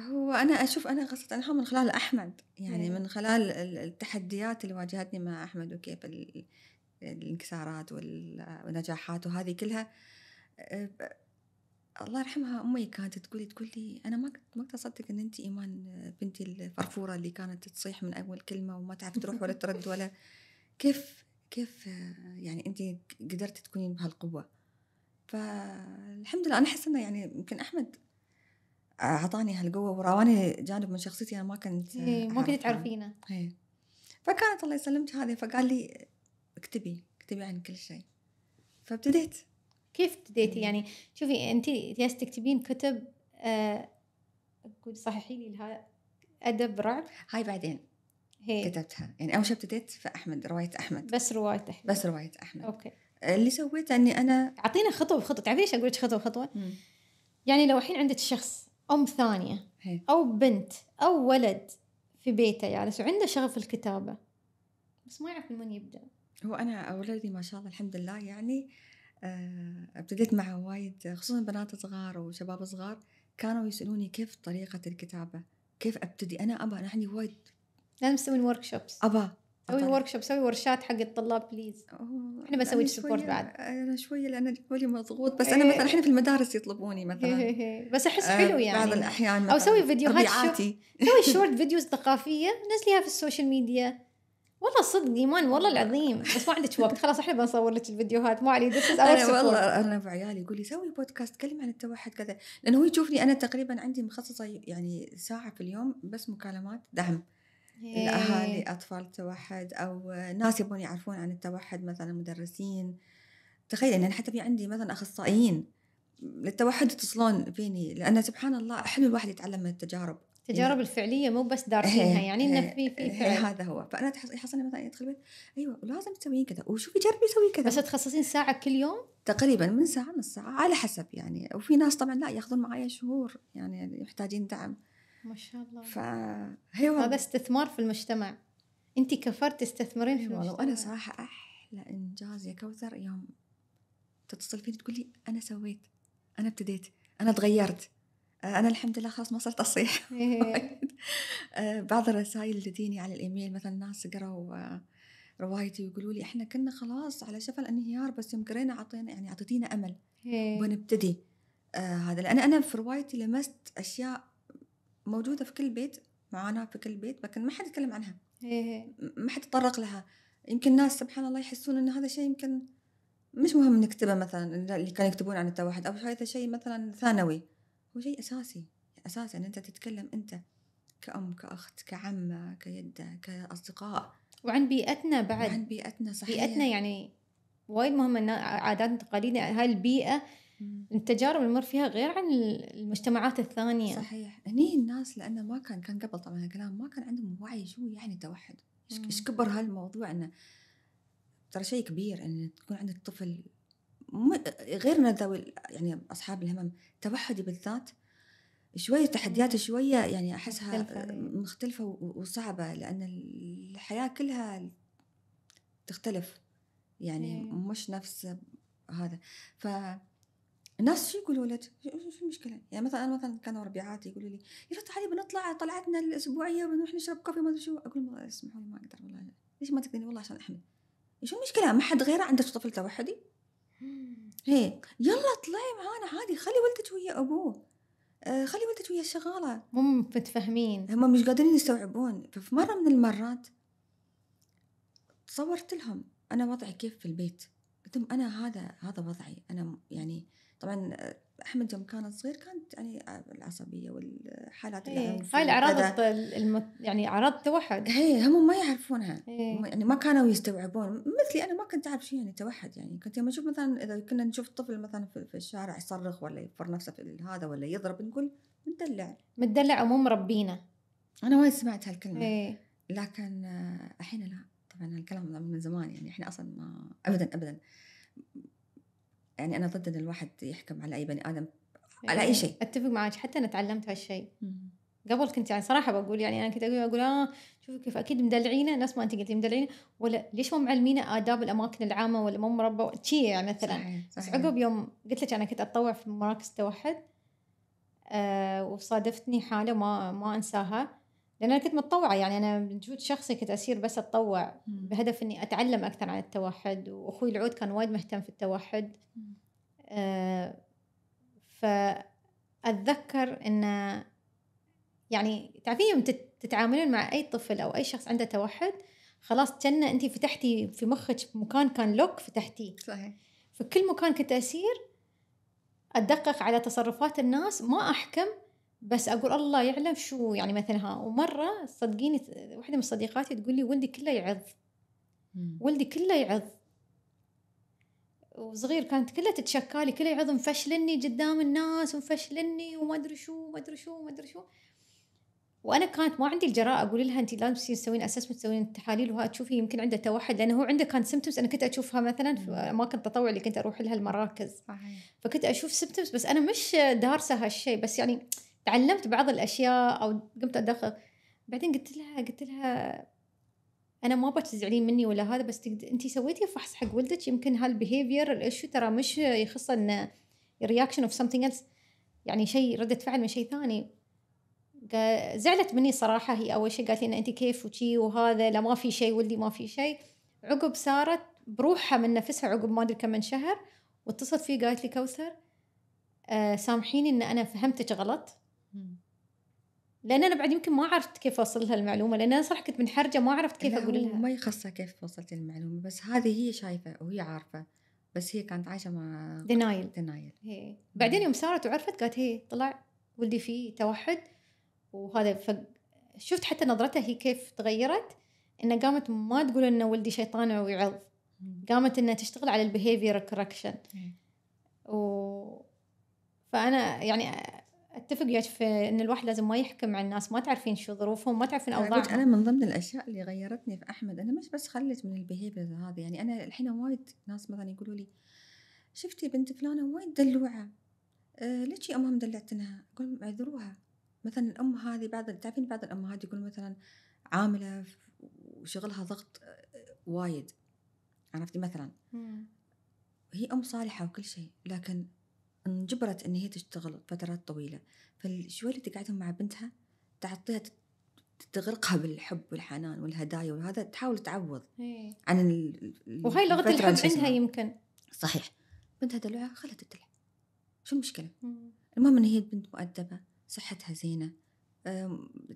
هو أنا أشوف أنا قصة أنها من خلال أحمد يعني مم. إيه. من خلال التحديات اللي واجهتني مع أحمد وكيف الانكسارات والنجاحات وهذه كلها أه، الله يرحمها امي كانت تقولي تقول لي انا ما ما كنت اصدق ان انت ايمان بنتي الفرفوره اللي كانت تصيح من اول كلمه وما تعرف تروح ولا ترد ولا كيف كيف يعني انت قدرتي تكونين بهالقوه فالحمد لله انا احس انه يعني يمكن احمد اعطاني هالقوه وراواني جانب من شخصيتي انا ما كنت إيه، ما كنت تعرفينه إيه. فكانت الله يسلمك هذه فقال لي اكتبي اكتبي عن كل شيء فابتديت كيف ابتديتي إيه. يعني شوفي انت جالسه تكتبين كتب أه اقول صححي لي ادب رعب هاي بعدين هي. كتبتها يعني اول شيء ابتديت في احمد روايه احمد بس روايه احمد بس روايه احمد اوكي اللي سويته اني انا اعطينا خطوه بخطوه تعرفين ايش اقول لك خطوه بخطوه؟ يعني لو الحين عندك شخص ام ثانيه هي. او بنت او ولد في بيته جالس وعنده شغف الكتابه بس ما يعرف من وين يبدا هو انا ولدي ما شاء الله الحمد لله يعني آه، ابتديت معه وايد خصوصا بنات صغار وشباب صغار كانوا يسالوني كيف طريقه الكتابه كيف ابتدي انا ابى انا عندي وايد لازم مسوين ورك شوبس ابى سوي ورك شوب سوي ورشات حق الطلاب بليز احنا بسوي سبورت بعد انا شويه لان بالي مضغوط بس إيه. انا مثلا الحين في المدارس يطلبوني مثلا إيه، إيه. بس احس آه، حلو يعني بعض الاحيان او سوي فيديوهات طبيعاتي سوي شورت فيديوز ثقافيه نزليها في السوشيال ميديا والله صدق ايمان والله العظيم بس ما عندك وقت خلاص احنا بنصور لك الفيديوهات مو علي ذس انا والله انا بعيالي يقول لي سوي بودكاست تكلم عن التوحد كذا لانه هو يشوفني انا تقريبا عندي مخصصه يعني ساعه في اليوم بس مكالمات دعم الأهالي إيه. أطفال التوحد أو ناس يبون يعرفون عن التوحد مثلا مدرسين تخيل يعني حتى في عندي مثلا أخصائيين للتوحد يتصلون فيني لأن سبحان الله حلو الواحد يتعلم من التجارب يعني التجارب يعني الفعليه مو بس دارسينها إيه، يعني انه إيه، في في فعل هذا هو فانا يحصلني مثلا يدخل البيت ايوه لازم تسوين كذا وشوفي جربي سوي كذا بس تخصصين ساعه كل يوم؟ تقريبا من ساعه نص ساعه على حسب يعني وفي ناس طبعا لا ياخذون معايا شهور يعني محتاجين دعم ما شاء الله ف... هذا استثمار في المجتمع انت كفرت تستثمرين في المجتمع وانا صراحه احلى انجاز يا كوثر يوم تتصل فيني تقول لي انا سويت انا ابتديت انا تغيرت آه، انا الحمد لله خلاص ما صرت اصيح إيه. آه، بعض الرسائل اللي تجيني على الايميل مثلا ناس قروا آه، روايتي ويقولوا لي احنا كنا خلاص على شفا الانهيار بس يوم قرينا اعطينا يعني اعطيتينا امل إيه. ونبتدي آه هذا لان انا في روايتي لمست اشياء موجوده في كل بيت معاناه في كل بيت لكن ما حد يتكلم عنها إيه، إيه. ما حد يتطرق لها يمكن الناس سبحان الله يحسون ان هذا شيء يمكن مش مهم نكتبه مثلا اللي كانوا يكتبون عن التوحد او هذا شيء مثلا ثانوي هو شيء اساسي اساسا ان انت تتكلم انت كأم كأخت كعمة كيدة كأصدقاء وعن بيئتنا بعد وعن بيئتنا صحيح بيئتنا يعني وايد مهمة عاداتنا وتقاليدنا هاي البيئة التجارب اللي مر فيها غير عن المجتمعات الثانية صحيح هني الناس لأنه ما كان كان قبل طبعا الكلام ما كان عندهم وعي شو يعني توحد ايش كبر هالموضوع انه ترى شيء كبير ان تكون عندك طفل غيرنا ذوي يعني اصحاب الهمم توحدي بالذات شوية تحديات شوية يعني أحسها مختلفة, مختلفة وصعبة لأن الحياة كلها تختلف يعني إيه. مش نفس هذا ف الناس شو يقولوا لك؟ شو المشكله؟ يعني مثلا انا مثلا كانوا ربيعاتي يقولوا لي يا فتح علي بنطلع طلعتنا الاسبوعيه بنروح نشرب كوفي ما ادري شو اقول لهم اسمحوا لي ما اقدر والله ليش ما تقدرين والله عشان احمل شو المشكله ما حد غيره عنده طفل توحدي؟ هي إيه. يلا طلعي معانا عادي خلي ولدك ويا ابوه آه خلي ولدك ويا الشغاله مو متفاهمين هم مش قادرين يستوعبون ففي مره من المرات صورت لهم انا وضعي كيف في البيت قلت لهم انا هذا هذا وضعي انا يعني آه طبعا احمد يوم كان صغير كانت يعني العصبيه والحالات العنف إيه، هاي الاعراض المت... يعني اعراض التوحد هي إيه، هم ما يعرفونها إيه. يعني ما كانوا يستوعبون مثلي انا ما كنت اعرف شيء يعني توحد يعني كنت لما اشوف مثلا اذا كنا نشوف طفل مثلا في الشارع يصرخ ولا يفر نفسه في هذا ولا يضرب نقول مدلع مدلع ومو مربينا انا وايد سمعت هالكلمه ايه. لكن الحين لا طبعا هالكلام من زمان يعني احنا اصلا ما ابدا ابدا يعني انا ضد ان الواحد يحكم على اي بني ادم على اي إيه، شيء اتفق معك حتى انا تعلمت هالشيء قبل كنت يعني صراحه بقول يعني انا كنت اقول اقول اه شوفي كيف اكيد مدلعينه نفس ما انت قلتي مدلعينه ولا ليش مو معلمينه اداب الاماكن العامه ولا مو مربى شي يعني مثلا صحيح. صحيح. بس عقب يوم قلت لك انا كنت اتطوع في مراكز التوحد آه وصادفتني حاله ما ما انساها لان انا كنت متطوعه يعني انا من جهود شخصي كنت اسير بس اتطوع بهدف اني اتعلم اكثر عن التوحد واخوي العود كان وايد مهتم في التوحد آه، فاتذكر انه يعني تعرفين يوم تتعاملون مع اي طفل او اي شخص عنده توحد خلاص كنا انت فتحتي في مخك مكان كان لوك فتحتيه صحيح فكل مكان كنت اسير اتدقق على تصرفات الناس ما احكم بس اقول الله يعلم شو يعني مثلا ها ومره صدقيني واحده من صديقاتي تقول لي ولدي كله يعظ ولدي كله يعظ وصغير كانت كلها تتشكالي كله يعظ مفشلني قدام الناس ومفشلني وما ادري شو وما ادري شو وما ادري شو وانا كانت ما عندي الجراءه اقول لها انت لازم تسوين اسسمنت تسوين تحاليل وها تشوفي يمكن عنده توحد لانه هو عنده كان سيمتومز انا كنت اشوفها مثلا في اماكن التطوع اللي كنت اروح لها المراكز صحيح. فكنت اشوف سيمتومز بس انا مش دارسه هالشيء بس يعني تعلمت بعض الاشياء او قمت ادخل بعدين قلت لها قلت لها انا ما ابغى تزعلين مني ولا هذا بس انت سويتي فحص حق ولدك يمكن هالبيهيفير الايشو ترى مش يخص ان رياكشن اوف سمثينج ايلس يعني شيء رده فعل من شيء ثاني زعلت مني صراحة هي أول شيء قالت لي إن أنت كيف وشي وهذا لا ما في شيء ولدي ما في شيء عقب صارت بروحها من نفسها عقب ما أدري كم من شهر واتصلت فيه قالت لي كوثر آه سامحيني إن أنا فهمتك غلط لان انا بعد يمكن ما عرفت كيف اوصل لها المعلومه لان انا صراحه كنت منحرجه ما عرفت كيف اقول لها ما يخصها كيف وصلت المعلومه بس هذه هي شايفه وهي عارفه بس هي كانت عايشه مع دينايل دينايل هي. بعدين يوم صارت وعرفت قالت هي طلع ولدي فيه توحد وهذا ف... شفت حتى نظرتها هي كيف تغيرت انها قامت ما تقول ان ولدي شيطان ويعظ قامت انها تشتغل على البيهيفير كوركشن و... فانا يعني اتفق وياك في ان الواحد لازم ما يحكم على الناس ما تعرفين شو ظروفهم ما تعرفين اوضاعهم انا من ضمن الاشياء اللي غيرتني في احمد انا مش بس خلت من البيهيفيرز هذا يعني انا الحين وايد ناس مثلا يقولوا لي شفتي بنت فلانه وايد دلوعه أه ليش امها مدلعتنها؟ اقول اعذروها مثلا الام هذه بعض تعرفين بعض الامهات يقولون مثلا عامله وشغلها ضغط آه، وايد عرفتي مثلا هي ام صالحه وكل شيء لكن انجبرت ان هي تشتغل فترات طويله فالشوي اللي تقعدهم مع بنتها تعطيها تغرقها بالحب والحنان والهدايا وهذا تحاول تعوض هي. إيه. عن ال... وهي لغه الحب عندها يمكن صحيح بنتها دلوعه خلت تدلع شو المشكله؟ المهم ان هي بنت مؤدبه صحتها زينه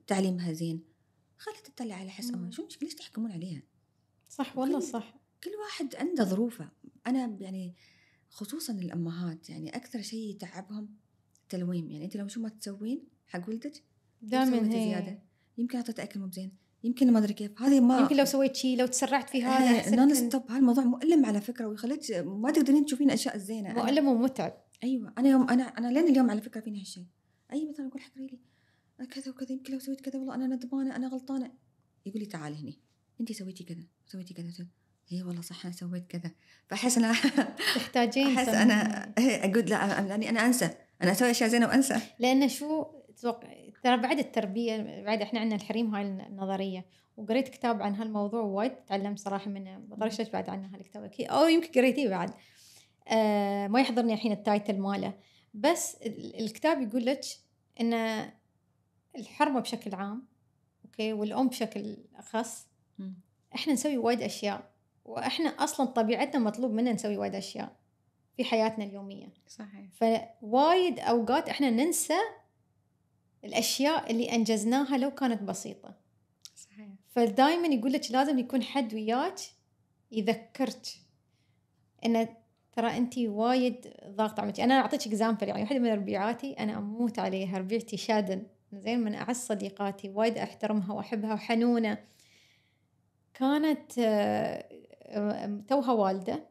تعليمها زين خلت تطلع على امها شو المشكله ليش تحكمون عليها؟ صح والله صح كل واحد عنده ظروفه انا يعني خصوصا الامهات يعني اكثر شيء يتعبهم التلويم يعني انت لو شو ما تسوين حق ولدك دائما زياده يمكن اعطيت اكل مو زين يمكن ما ادري كيف هذه ما يمكن لو سويت شيء لو تسرعت في هذا نون ستوب هالموضوع مؤلم على فكره ويخليك ما تقدرين تشوفين الاشياء الزينه مؤلم ومتعب ايوه انا يوم انا انا لين اليوم على فكره فيني هالشيء اي مثلا اقول حق ريلي كذا وكذا يمكن لو سويت كذا والله انا ندمانه انا غلطانه يقول لي تعالي هني انت سويتي كذا سويتي كذا اي والله صح انا سويت كذا فاحس انا تحتاجين احس انا إيه، اقول لا لاني انا انسى انا اسوي اشياء زينه وانسى لان شو تتوقع ترى بعد التربيه بعد احنا عندنا الحريم هاي النظريه وقريت كتاب عن هالموضوع وايد تعلمت صراحه منه بطرش بعد عن هالكتاب او يمكن قريتيه بعد آه ما يحضرني الحين التايتل ماله بس الكتاب يقول لك ان الحرمه بشكل عام اوكي والام بشكل اخص احنا نسوي وايد اشياء واحنا اصلا طبيعتنا مطلوب منا نسوي وايد اشياء في حياتنا اليوميه صحيح فوايد اوقات احنا ننسى الاشياء اللي انجزناها لو كانت بسيطه صحيح فدائما يقول لك لازم يكون حد وياك يذكرك ان ترى انت وايد ضاغطه عليك انا اعطيك اكزامبل يعني واحده من ربيعاتي انا اموت عليها ربيعتي شادن زين من اعز صديقاتي وايد احترمها واحبها وحنونه كانت آه، توها والده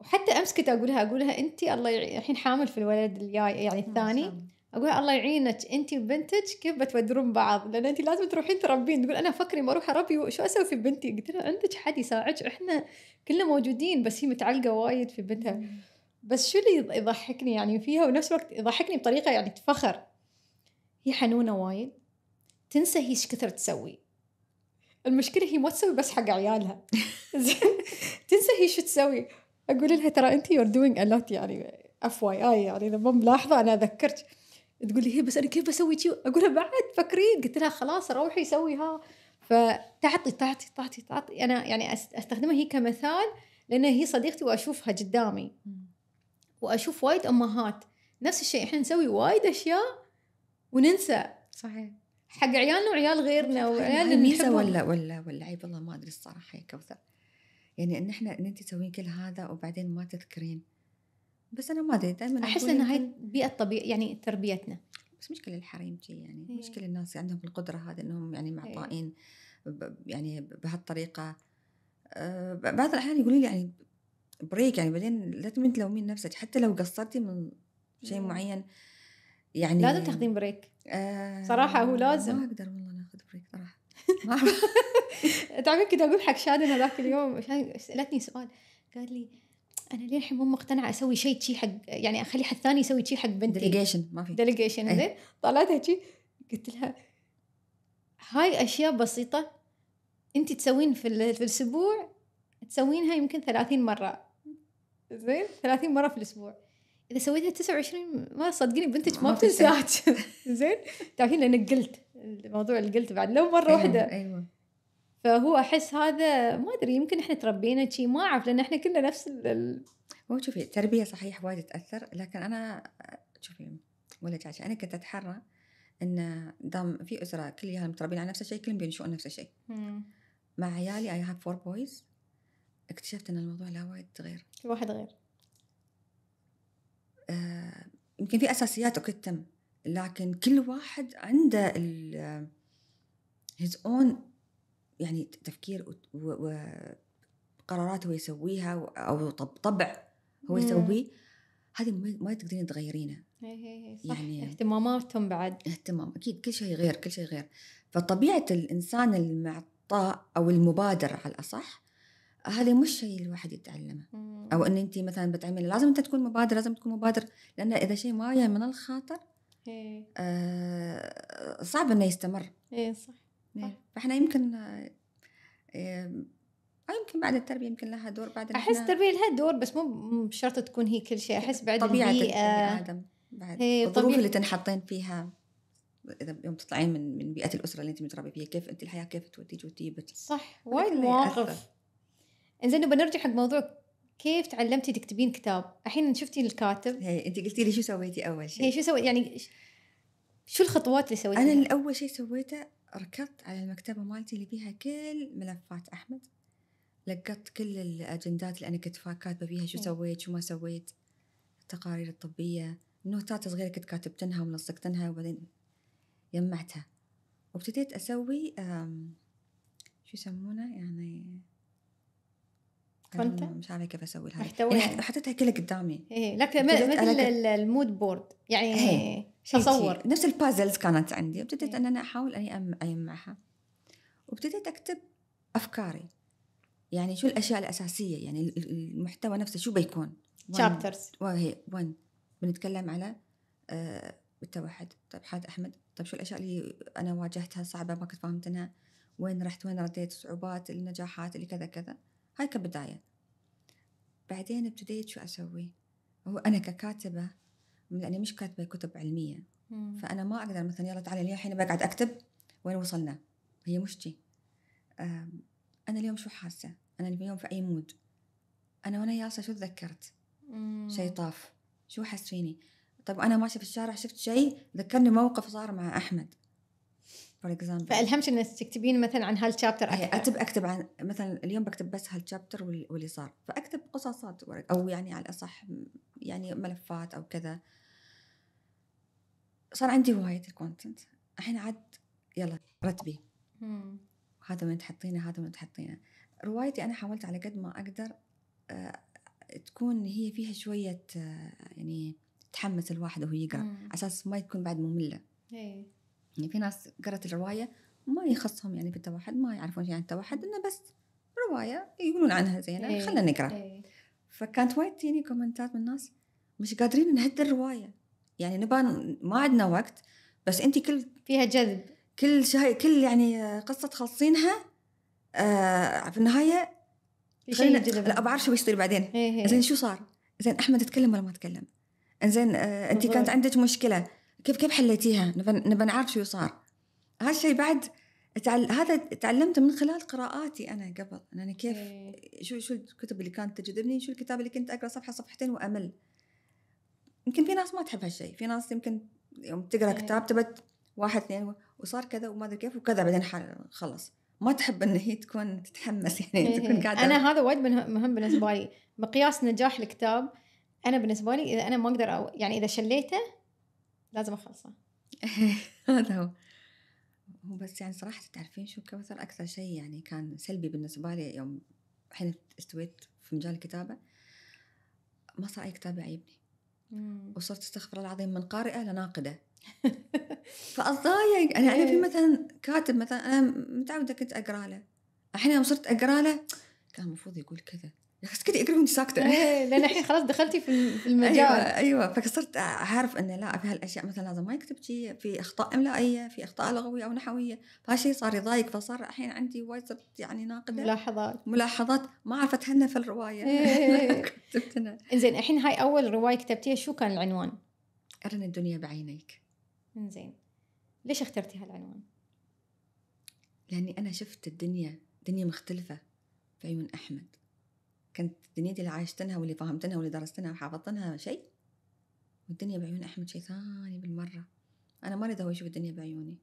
وحتى امس كنت اقولها اقولها انت الله يعين الحين حامل في الولد الجاي يعني الثاني اقولها الله يعينك انت وبنتك كيف بتودرون بعض لان انت لازم تروحين تربين تقول انا فكري ما اروح اربي شو اسوي في بنتي قلت لها عندك حد يساعدك احنا كلنا موجودين بس هي متعلقه وايد في بنتها بس شو اللي يضحكني يعني فيها ونفس الوقت يضحكني بطريقه يعني تفخر هي حنونه وايد تنسى هي ايش كثر تسوي المشكله هي ما تسوي بس حق عيالها تنسى هي شو تسوي اقول لها ترى انت يور دوينج الوت يعني اف واي اي يعني لما ملاحظه انا ذكرت تقول لي هي بس انا كيف بسوي شيء اقول لها بعد فكرين قلت لها خلاص روحي سوي ها فتعطي تعطي تعطي تعطي انا يعني استخدمها هي كمثال لان هي صديقتي واشوفها قدامي واشوف وايد امهات نفس الشيء احنا نسوي وايد اشياء وننسى صحيح حق عيالنا وعيال غيرنا وعيال ميزه ولا ولا ولا عيب والله ما ادري الصراحه يا كوثر يعني ان احنا ان انت تسوين كل هذا وبعدين ما تذكرين بس انا ما ادري دائما احس ان هاي بيئه طبيعيه يعني تربيتنا بس مشكله الحريم الحريمجي يعني هي. إيه. مشكله الناس عندهم القدره هذه انهم يعني إيه. معطائين يعني بهالطريقه آه، بعض الاحيان يقولون لي يعني بريك يعني بعدين لا تلومين نفسك حتى لو قصرتي من شيء إيه. معين يعني لازم تاخذين بريك آه صراحه هو لازم ما اقدر والله ناخذ بريك صراحه تعرفين كنت اقول حق شادن هذاك اليوم سالتني سؤال قال لي انا للحين مو مقتنعه اسوي شيء شي حق يعني اخلي حد ثاني يسوي شيء حق بنتي ديليجيشن ما في ديليجيشن إيه. زين طلعتها شي قلت لها هاي اشياء بسيطه انت تسوين في في الاسبوع تسوينها يمكن 30 مره زين 30 مره في الاسبوع اذا سويتها 29 ما صدقني بنتك ما بتنساك زين تعرفين لانك قلت الموضوع اللي قلته بعد لو مره أيوة، واحده ايوه فهو احس هذا ما ادري يمكن احنا تربينا شي ما اعرف لان احنا كنا نفس ال هو شوفي التربيه صحيح وايد تاثر لكن انا شوفي ولا جعشة انا كنت اتحرى ان دام في اسره كلهم متربين على نفس الشيء كلهم بينشؤون نفس الشيء مع عيالي اي هاف فور بويز اكتشفت ان الموضوع لا وايد غير واحد غير آه، يمكن في اساسيات اوكي تم لكن كل واحد عنده ال هيز آه، اون يعني تفكير وقرارات هو يسويها او طبع هو يسويه هذه ما تقدرين تغيرينه صح يعني اهتماماتهم بعد اهتمام اكيد كل شيء غير كل شيء غير فطبيعه الانسان المعطاء او المبادر على الاصح هذا مش شيء الواحد يتعلمه او ان انت مثلا بتعملي لازم انت تكون مبادر لازم تكون مبادر لان اذا شيء ما جاي من الخاطر إيه. آه صعب انه يستمر اي إيه. صح. فاحنا يمكن آه،, آه يمكن بعد التربيه يمكن لها دور بعد احس التربيه لها دور بس مو بشرط تكون هي كل شيء احس بعد طبيعه البيئه ادم بعد إيه، الظروف اللي تنحطين فيها اذا يوم تطلعين من من بيئه الاسره اللي انت متربيه فيها كيف انت الحياه كيف توديك وتجيبك صح وايد مواقف انزين نبى نرجع حق موضوع كيف تعلمتي تكتبين كتاب؟ الحين شفتي الكاتب هي انت قلتي لي شو سويتي اول شيء؟ هي شو سويت يعني شو الخطوات اللي سويتيها؟ انا اللي اول شيء سويته ركضت على المكتبه مالتي اللي فيها كل ملفات احمد لقطت كل الاجندات اللي انا كنت كاتبه فيها شو سويت شو ما سويت التقارير الطبيه نوتات صغيره كنت كاتبتنها وملصقتنها وبعدين جمعتها وابتديت اسوي شو يسمونه يعني فهمت؟ مش عارفه كيف اسوي يعني هاي يعني حطيتها كلها قدامي ايه لك مثل المود بورد يعني هي. إيه، إيه، تصور إيه، نفس البازلز كانت عندي وابتديت ان انا احاول اني اجمعها وابتديت اكتب افكاري يعني شو الاشياء الاساسيه يعني المحتوى نفسه شو بيكون شابترز وهي 1 بنتكلم على آه طيب حاد احمد طيب شو الاشياء اللي انا واجهتها صعبه ما كنت فاهمتنها وين رحت وين رديت الصعوبات النجاحات اللي كذا كذا هاي كبداية بعدين ابتديت شو أسوي هو أنا ككاتبة لأني يعني مش كاتبة كتب علمية مم. فأنا ما أقدر مثلا يلا تعالي الحين بقعد أكتب وين وصلنا هي مشتي أنا اليوم شو حاسة أنا اليوم في أي مود أنا وأنا جالسة شو تذكرت شيء طاف شو حس فيني طب أنا ماشية في الشارع شفت شيء ذكرني موقف صار مع أحمد فور اكزامبل فالهمش انك تكتبين مثلا عن هالشابتر اكثر اكتب اكتب عن مثلا اليوم بكتب بس هالشابتر واللي صار فاكتب قصصات او يعني على الاصح يعني ملفات او كذا صار عندي هوايه الكونتنت الحين عاد يلا رتبي هذا وين تحطينه هذا وين تحطينه روايتي انا حاولت على قد ما اقدر أه تكون هي فيها شويه أه يعني تحمس الواحد وهو يقرا على اساس ما تكون بعد ممله إيه. يعني في ناس قرأت الرواية ما يخصهم يعني بالتوحد ما يعرفون شيء يعني التوحد إنه بس رواية يقولون عنها زينة إيه. خلينا نقرأ إيه. فكانت وايد تجيني كومنتات من الناس مش قادرين نهد الرواية يعني نبان ما عندنا وقت بس أنت كل فيها جذب كل شيء كل يعني قصة تخلصينها آه في النهاية شيء لا بعرف شو بيصير بعدين إيه، إيه. زين شو صار؟ زين احمد تكلم ولا ما تكلم؟ زين آه انت كانت عندك مشكله كيف كيف حليتيها نبى نعرف شو صار هالشيء بعد هذا تعلمته من خلال قراءاتي انا قبل انا يعني كيف إيه. شو شو الكتب اللي كانت تجذبني شو الكتاب اللي كنت اقرا صفحه صفحتين وامل يمكن في ناس ما تحب هالشيء في ناس يمكن يوم تقرا إيه. كتاب تبت واحد اثنين وصار كذا وما ادري كيف وكذا بعدين خلص ما تحب ان هي تكون تتحمس يعني إيه. تكون قاعده انا هذا وايد مهم بالنسبه لي مقياس نجاح الكتاب انا بالنسبه لي اذا انا ما اقدر أو يعني اذا شليته لازم اخلصه هذا هو هو بس يعني صراحة تعرفين شو كوثر أكثر شيء يعني كان سلبي بالنسبة لي يوم حين استويت في مجال الكتابة ما صار أي كتاب يعيبني وصرت استغفر الله العظيم من قارئة لناقدة فأتضايق أنا يعني أنا في إيه. مثلا كاتب مثلا أنا متعودة كنت أقرأ له الحين يوم صرت أقرأ له كان المفروض يقول كذا كده وانت ساكته إيه، لان الحين خلاص دخلتي في أيوة، المجال ايوه ايوه فصرت اعرف انه لا في هالاشياء مثلا لازم ما يكتب شيء في اخطاء املائيه في اخطاء لغويه او نحويه فهالشيء صار يضايق فصار الحين عندي وايد صرت يعني ناقده ملاحظات ملاحظات ما عرفت هن في الروايه إيه، إيه، كتبتنا انزين الحين هاي اول روايه كتبتيها شو كان العنوان؟ ارن الدنيا بعينيك انزين ليش اخترتي هالعنوان؟ لاني انا شفت الدنيا دنيا مختلفه في عيون احمد كانت دنيتي اللي عايشتنها واللي فهمتنها واللي درستنها وحافظتنها شيء والدنيا بعيون أحمد شيء ثاني بالمرة أنا ما اريد هو يشوف الدنيا بعيوني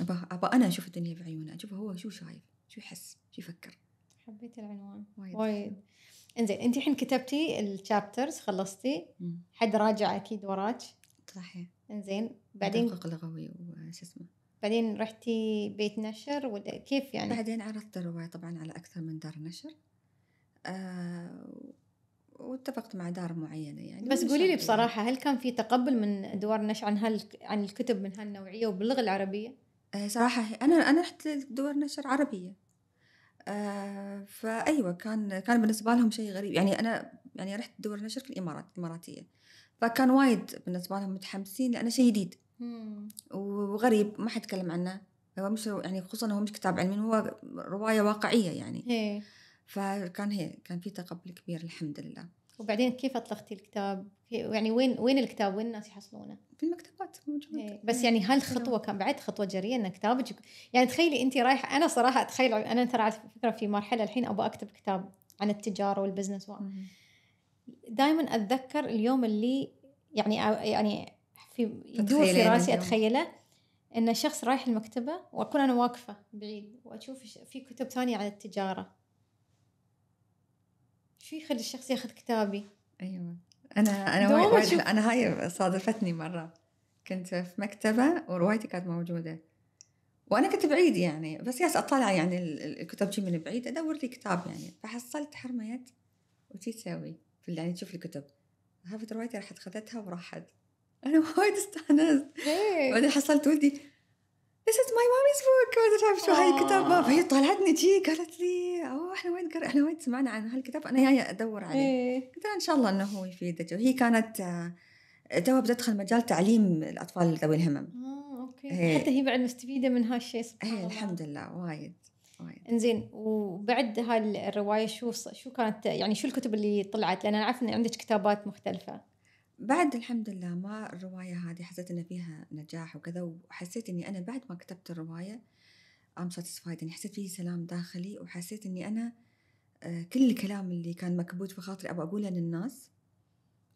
أبا, أبا أنا أشوف الدنيا بعيونه اشوف هو شو شايف شو يحس شو يفكر حبيت العنوان وايد, وايد. انزين انت الحين كتبتي الشابترز خلصتي حد راجع اكيد وراك صحيح انزين بعدين حقوق لغوي وش اسمه بعدين رحتي بيت نشر ولا كيف يعني بعدين عرضت الروايه طبعا على اكثر من دار نشر آه، واتفقت مع دار معينه يعني بس قولي لي يعني. بصراحه هل كان في تقبل من دوار النشر عن هال عن الكتب من هالنوعيه وباللغه العربيه؟ آه، صراحه انا انا رحت دوار نشر عربيه آه فايوه كان كان بالنسبه لهم شيء غريب يعني انا يعني رحت دور نشر في الامارات الاماراتيه فكان وايد بالنسبه لهم متحمسين لانه شيء جديد وغريب ما حد تكلم عنه هو مش يعني خصوصا هو مش كتاب علمي هو روايه واقعيه يعني هي. إيه. فكان هي كان في تقبل كبير الحمد لله وبعدين كيف اطلقتي الكتاب؟ يعني وين وين الكتاب؟ وين الناس يحصلونه؟ في المكتبات موجود إيه، بس يعني هالخطوه كان بعد خطوه جريئه ان كتابك يعني تخيلي انت رايحه انا صراحه اتخيل انا ترى على فكره في مرحله الحين ابغى اكتب كتاب عن التجاره والبزنس دائما اتذكر اليوم اللي يعني يعني في يدور في راسي اتخيله ان شخص رايح المكتبه واكون انا واقفه بعيد واشوف في كتب ثانيه عن التجاره شو يخلي الشخص ياخذ كتابي ايوه انا انا وايد انا هاي صادفتني مره كنت في مكتبه وروايتي كانت موجوده وانا كنت بعيد يعني بس ياس اطلع يعني الكتب جي من بعيد ادور لي كتاب يعني فحصلت حرميت وتي تسوي يعني تشوف الكتب هذه روايتي راحت خذتها وراحت انا وايد استانست بعدين حصلت ولدي This is my mommy's book ما تعرف شو هاي آه. الكتاب فهي طلعتني جي قالت لي اوه احنا وايد احنا وايد سمعنا عن هالكتاب انا جايه ادور عليه إيه. قلت لها ان شاء الله انه هو يفيدك وهي كانت آه، توها بتدخل مجال تعليم الاطفال ذوي الهمم آه، اوكي إيه. حتى هي بعد مستفيده من هالشيء سبحان إيه، الله الحمد لله وايد وايد انزين وبعد هاي الروايه شو شو كانت يعني شو الكتب اللي طلعت لان انا عارفه ان عندك كتابات مختلفه بعد الحمد لله ما الرواية هذه حسيت إن فيها نجاح وكذا وحسيت إني أنا بعد ما كتبت الرواية I'm satisfied يعني حسيت فيه سلام داخلي وحسيت إني أنا آه، كل الكلام اللي كان مكبوت في خاطري أبغى أقوله للناس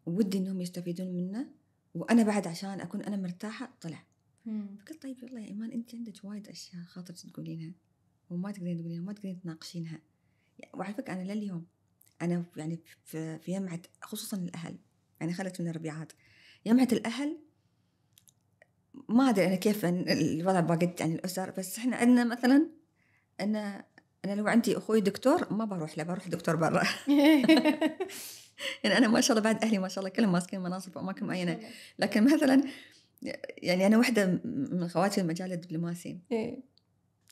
ودي إنهم يستفيدون منه وأنا بعد عشان أكون أنا مرتاحة طلع فقلت طيب يلا يا إيمان أنت عندك وايد أشياء خاطرك تقولينها وما تقدرين تقولينها وما تقدرين تناقشينها وعلى فكرة أنا لليوم أنا يعني في, في يمعة خصوصا الأهل يعني خلت من الربيعات جمعة الأهل ما أدري أنا كيف الوضع باقي يعني الأسر بس إحنا عندنا مثلا أنا أنا لو عندي أخوي دكتور ما بروح له بروح دكتور برا يعني أنا ما شاء الله بعد أهلي ما شاء الله كلهم ماسكين مناصب وأماكن معينة لكن مثلا يعني أنا واحدة من خواتي المجال الدبلوماسي إيه.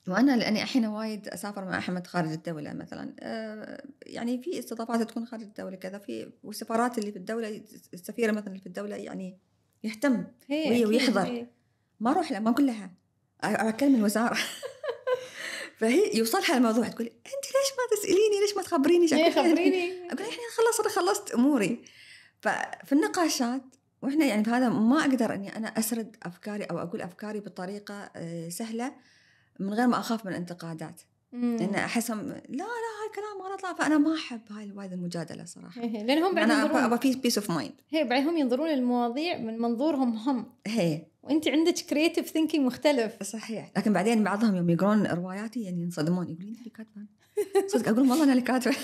وانا لاني احيانا وايد اسافر مع احمد خارج الدوله مثلا آه، يعني في استضافات تكون خارج الدوله كذا في والسفارات اللي في الدوله السفيره مثلا اللي في الدوله يعني يهتم هي ويحضر هي. ما اروح لها ما اقول لها اكلم الوزاره فهي يوصلها الموضوع تقول انت ليش ما تساليني ليش ما تخبريني شكلي يعني خبريني اقول احنا خلص انا خلصت اموري ففي النقاشات واحنا يعني هذا ما اقدر اني انا اسرد افكاري او اقول افكاري بطريقه آه، سهله من غير ما اخاف من الانتقادات لان احسهم لا لا هاي كلام غلط لا فانا ما احب هاي الوايد المجادله صراحه إيه، إيه، لان هم ينظرون انا ابى بيس بيس اوف مايند هي بعدين هم ينظرون للمواضيع من منظورهم هم هي إيه. وانت عندك كريتيف ثينكينج مختلف صحيح لكن بعدين بعضهم يوم يقرون رواياتي يعني ينصدمون يقولون انت اللي كاتبه صدق اقول والله انا اللي كاتبه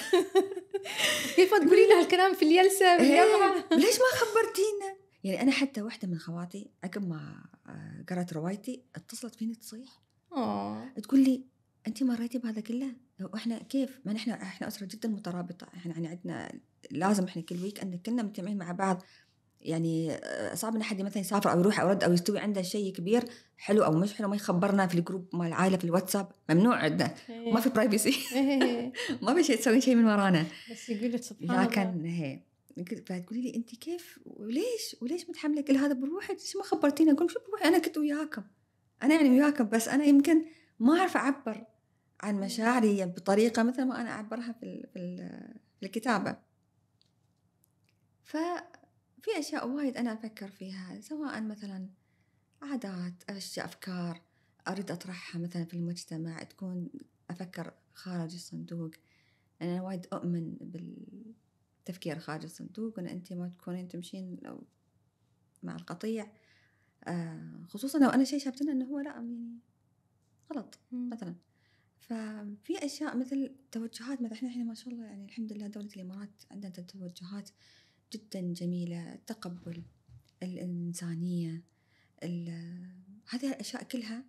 كيف تقولي له الكلام في الجلسه اليلسه ليش ما خبرتينا؟ يعني انا حتى واحده من خواتي عقب ما آه، قرات روايتي اتصلت فيني تصيح أوه. تقول لي انت مريتي بهذا كله واحنا كيف ما نحن احنا اسره جدا مترابطه احنا يعني عندنا لازم احنا كل ويك ان كلنا مجتمعين مع بعض يعني آه، صعب ان حد مثلا يسافر او يروح او يرد او يستوي عنده شيء كبير حلو او مش حلو ما يخبرنا في الجروب مال العائله في الواتساب ممنوع عندنا إيه. ما في برايفسي ما في شيء تسوي شيء من ورانا بس يقول لك سبحان الله لكن هي إيه، فتقولي لي انت كيف وليش وليش متحمله كل هذا بروحك ليش ما خبرتينا اقول شو بروحي انا كنت وياكم انا يعني وياك بس انا يمكن ما اعرف اعبر عن مشاعري بطريقه مثل ما انا اعبرها في في الكتابه ففي اشياء وايد انا افكر فيها سواء مثلا عادات اشياء افكار اريد اطرحها مثلا في المجتمع تكون افكر خارج الصندوق انا وايد اؤمن بالتفكير خارج الصندوق وان انت ما تكونين تمشين مع القطيع آه، خصوصا لو انا شيء شابتنا انه هو لا يعني غلط مثلا ففي اشياء مثل توجهات مثلا احنا احنا ما شاء الله يعني الحمد لله دوله الامارات عندنا توجهات جدا جميله التقبل الانسانيه آه، هذه الاشياء كلها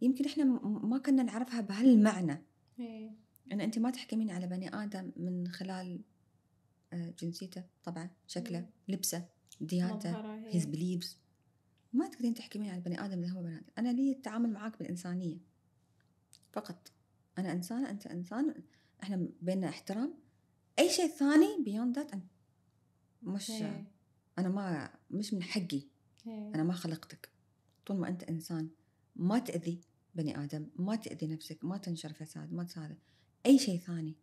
يمكن احنا ما كنا نعرفها بهالمعنى إيه. ان انت ما تحكمين على بني ادم من خلال آه، جنسيته طبعا شكله لبسه ديانته هيز إيه. بليفز ما تقدرين تحكمين على البني ادم اذا هو بني ادم انا لي التعامل معاك بالانسانيه فقط انا انسانه انت انسان احنا بيننا احترام اي شيء ثاني بيوند ذات مش انا ما مش من حقي انا ما خلقتك طول ما انت انسان ما تاذي بني ادم ما تاذي نفسك ما تنشر فساد ما تساعد اي شيء ثاني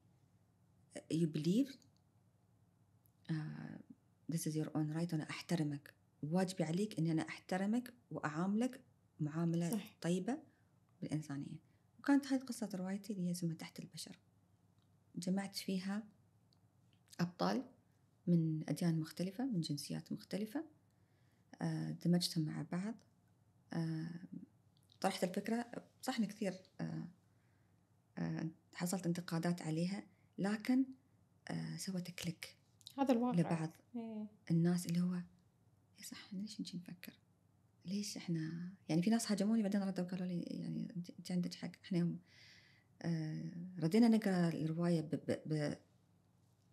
يو بليف ذيس از يور اون رايت انا احترمك واجبي عليك اني انا احترمك واعاملك معامله صح. طيبه بالانسانيه وكانت هاي قصه روايتي اللي هي اسمها تحت البشر جمعت فيها ابطال من اديان مختلفه من جنسيات مختلفه آه، دمجتهم مع بعض آه، طرحت الفكره صح كثير آه، حصلت انتقادات عليها لكن سوت كليك هذا الواقع لبعض إيه. الناس اللي هو اي صح ليش نجي نفكر ليش احنا يعني في ناس هاجموني بعدين ردوا قالوا لي يعني انت عندك حق احنا يوم آه، ردينا نقرا الروايه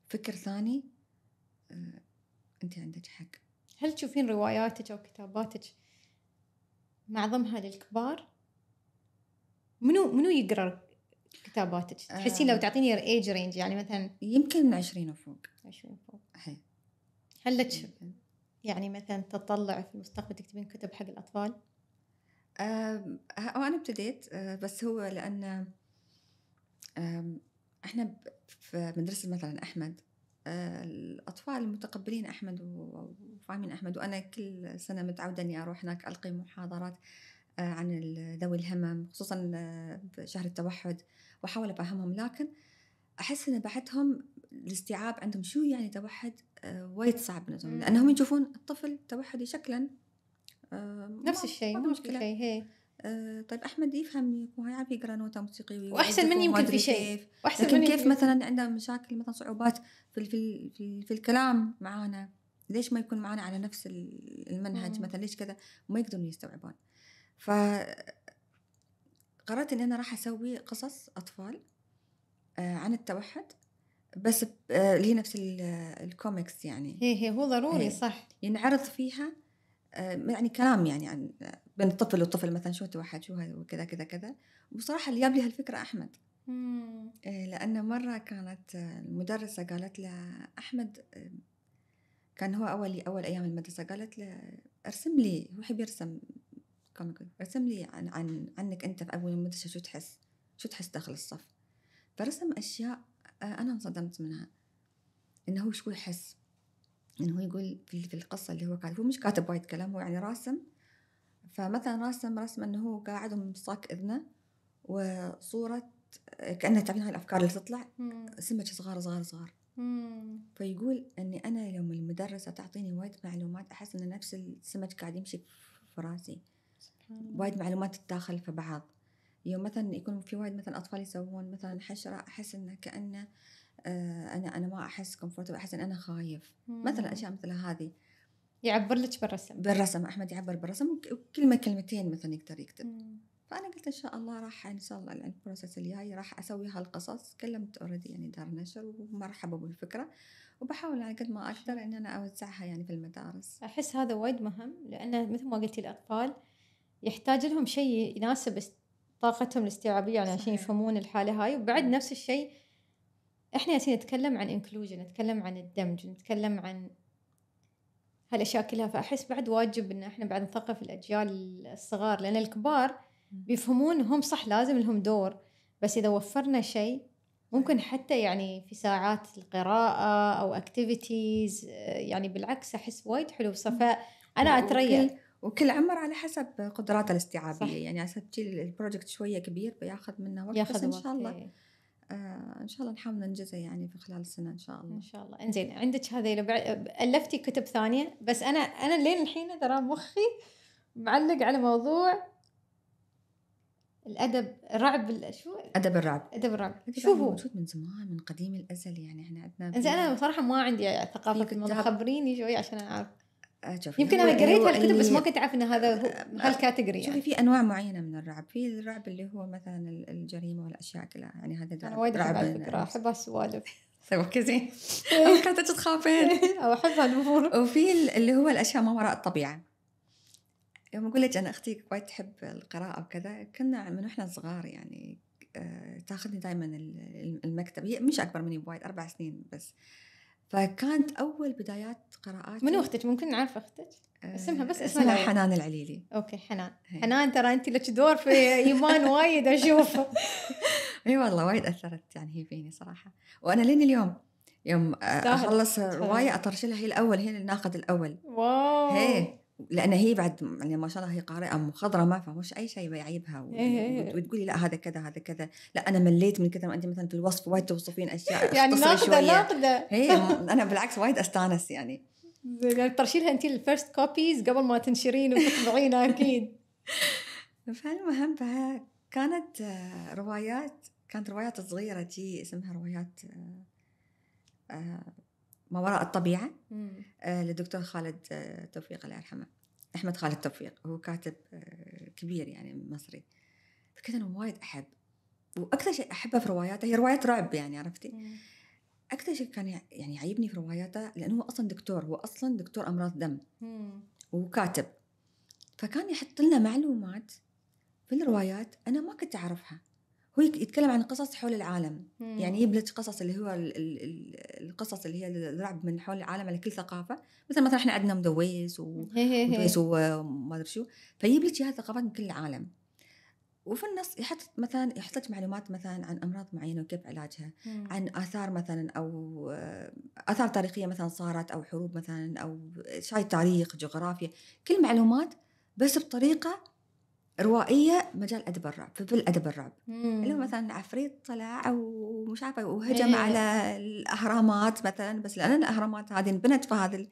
بفكر ثاني آه، انت عندك حق هل تشوفين رواياتك او كتاباتك معظمها للكبار منو منو يقرا كتاباتك آه. تحسين لو تعطيني ايج رينج يعني مثلا يمكن من 20 وفوق 20 وفوق هل لك يعني مثلا تطلع في المستقبل تكتبين كتب حق الأطفال؟ أه أنا ابتديت أه، بس هو لأن احنا في مدرسة مثلا أحمد أه، الأطفال متقبلين أحمد وفاهمين أحمد وأنا كل سنة متعودة إني أروح هناك ألقي محاضرات أه، عن ذوي الهمم خصوصا بشهر التوحد وأحاول أفهمهم لكن أحس إن بعدهم الاستيعاب عندهم شو يعني توحد آه، وايد صعب بالنسبه لانهم يشوفون الطفل توحدي شكلا آه، نفس الشيء مو مشكله هي آه، طيب احمد يفهم يعرف يقرا نوته موسيقي واحسن مني يمكن في شيء واحسن لكن مني كيف مثلا عنده مشاكل مثلا صعوبات في في في, في الكلام معانا ليش ما يكون معانا على نفس المنهج مثلا ليش كذا ما يقدرون يستوعبون ف قررت اني انا راح اسوي قصص اطفال عن التوحد بس آه، اللي هي نفس الكوميكس آه، يعني هي هي هو ضروري هي. إيه. صح ينعرض فيها آه، يعني كلام يعني عن بين الطفل والطفل مثلا شو توحد شو وكذا كذا كذا وبصراحه اللي جاب لي هالفكره احمد مم. لأن مرة كانت المدرسة قالت له أحمد كان هو أول أول أيام المدرسة قالت له ارسم لي هو يحب يرسم كوميك ارسم لي عن, عن عنك أنت في أول المدرسة شو تحس شو تحس داخل الصف فرسم أشياء آه، انا انصدمت منها انه هو شو يحس انه هو يقول في القصه اللي هو كاتب هو مش كاتب وايد كلام هو يعني راسم فمثلا راسم رسم انه هو قاعد ومصاك اذنه وصوره آه، كانه تعرفين هاي الافكار اللي تطلع سمك صغار صغار صغار فيقول اني انا يوم المدرسه تعطيني وايد معلومات احس ان نفس السمك قاعد يمشي في راسي وايد معلومات تتداخل في بعض يوم مثلا يكون في وايد مثلا اطفال يسوون مثلا حشره احس انه كانه آه انا انا ما احس كومفورتبل احس ان انا خايف مم. مثلا اشياء مثل هذه يعبر لك بالرسم بالرسم احمد يعبر بالرسم كلمه كلمتين مثلا يقدر يكتب مم. فانا قلت ان شاء الله راح ان شاء الله البروسس الجاي راح اسوي هالقصص كلمت اوريدي يعني دار نشر ومرحبا بالفكره وبحاول على قد ما اقدر ان انا اوزعها يعني في المدارس احس هذا وايد مهم لانه مثل ما قلتي الاطفال يحتاج لهم شيء يناسب طاقتهم الاستيعابيه يعني عشان يفهمون الحاله هاي وبعد نفس الشيء احنا ياسين نتكلم عن انكلوجن نتكلم عن الدمج نتكلم عن هالاشياء كلها فاحس بعد واجب ان احنا بعد نثقف الاجيال الصغار لان الكبار بيفهمون هم صح لازم لهم دور بس اذا وفرنا شيء ممكن حتى يعني في ساعات القراءة أو اكتيفيتيز يعني بالعكس أحس وايد حلو فأنا أتريق وكل عمر على حسب قدراته الاستيعابيه صح. يعني على تشيل البروجكت شويه كبير بياخذ منه وقت ياخذ بس ان شاء الله إيه. آه ان شاء الله نحاول ننجزه يعني في خلال السنه ان شاء الله ان شاء الله انزين عندك هذه الفتي كتب ثانيه بس انا انا لين الحين ترى مخي معلق على موضوع الادب الرعب شو ادب الرعب ادب الرعب شوفوا هو موجود من زمان من قديم الازل يعني احنا عندنا انزين انا بصراحه ما عندي ثقافه الموضوع خبريني شوي عشان اعرف آه، شوفي يمكن انا قريت هالكتب بس ما كنت اعرف ان هذا آه، هالكاتيجوري يعني شوفي في انواع معينه من الرعب في الرعب اللي هو مثلا الجريمه والاشياء كلها يعني هذا انا وايد احب الفكره يعني. احب السوالف سوى كذي حتى تخافين او احب هالامور وفي اللي هو الاشياء ما وراء الطبيعه يوم اقول لك انا اختي وايد تحب القراءه وكذا كنا من واحنا صغار يعني آه، تاخذني دائما المكتب هي مش اكبر مني بوايد اربع سنين بس فكانت اول بدايات قراءاتي من اختك ممكن نعرف اختك اسمها بس اسمها, اسمها حنان العليلي اوكي حنان هي. حنان ترى انت لك دور في ايمان وايد اشوفه اي والله وايد اثرت يعني هي فيني صراحه وانا لين اليوم يوم اخلص روايه اطرش لها هي الاول هي الناقد الاول واو هي لان هي بعد يعني ما شاء الله هي قارئه مخضرمه فمش اي شيء يعيبها إيه، إيه، إيه. وتقولي لا هذا كذا هذا كذا لا انا مليت من كذا انت مثلا في الوصف وايد توصفين اشياء يعني ناقده ناقده هي انا بالعكس وايد استانس يعني, يعني ترشيلها انت الفيرست كوبيز قبل ما تنشرين وتطبعينها اكيد فالمهم كانت روايات كانت روايات صغيرة تي اسمها روايات آه، آه، ما وراء الطبيعه آه للدكتور خالد آه، توفيق الله يرحمه احمد خالد توفيق هو كاتب آه، كبير يعني مصري فكنت انا وايد احب واكثر شيء احبه في رواياته هي روايات رعب يعني عرفتي اكثر شيء كان يعني يعيبني في رواياته لانه هو اصلا دكتور هو اصلا دكتور امراض دم وكاتب فكان يحط لنا معلومات في الروايات انا ما كنت اعرفها هو يتكلم عن قصص حول العالم مم. يعني يبلج قصص اللي هو الـ الـ القصص اللي هي الرعب من حول العالم على كل ثقافه مثلا مثلا احنا عندنا مدويس ومدويس وما ادري شو فيبلج هذه الثقافات من كل العالم وفي النص يحط مثلا يحط لك معلومات مثلا عن امراض معينه وكيف علاجها مم. عن اثار مثلا او اثار تاريخيه مثلا صارت او حروب مثلا او شيء تاريخ جغرافيا كل معلومات بس بطريقه روائيه مجال ادب الرعب في الادب الرعب اللي هو مثلا عفريت طلع ومش عارفه وهجم إيه. على الاهرامات مثلا بس لان الاهرامات هذه انبنت في هذا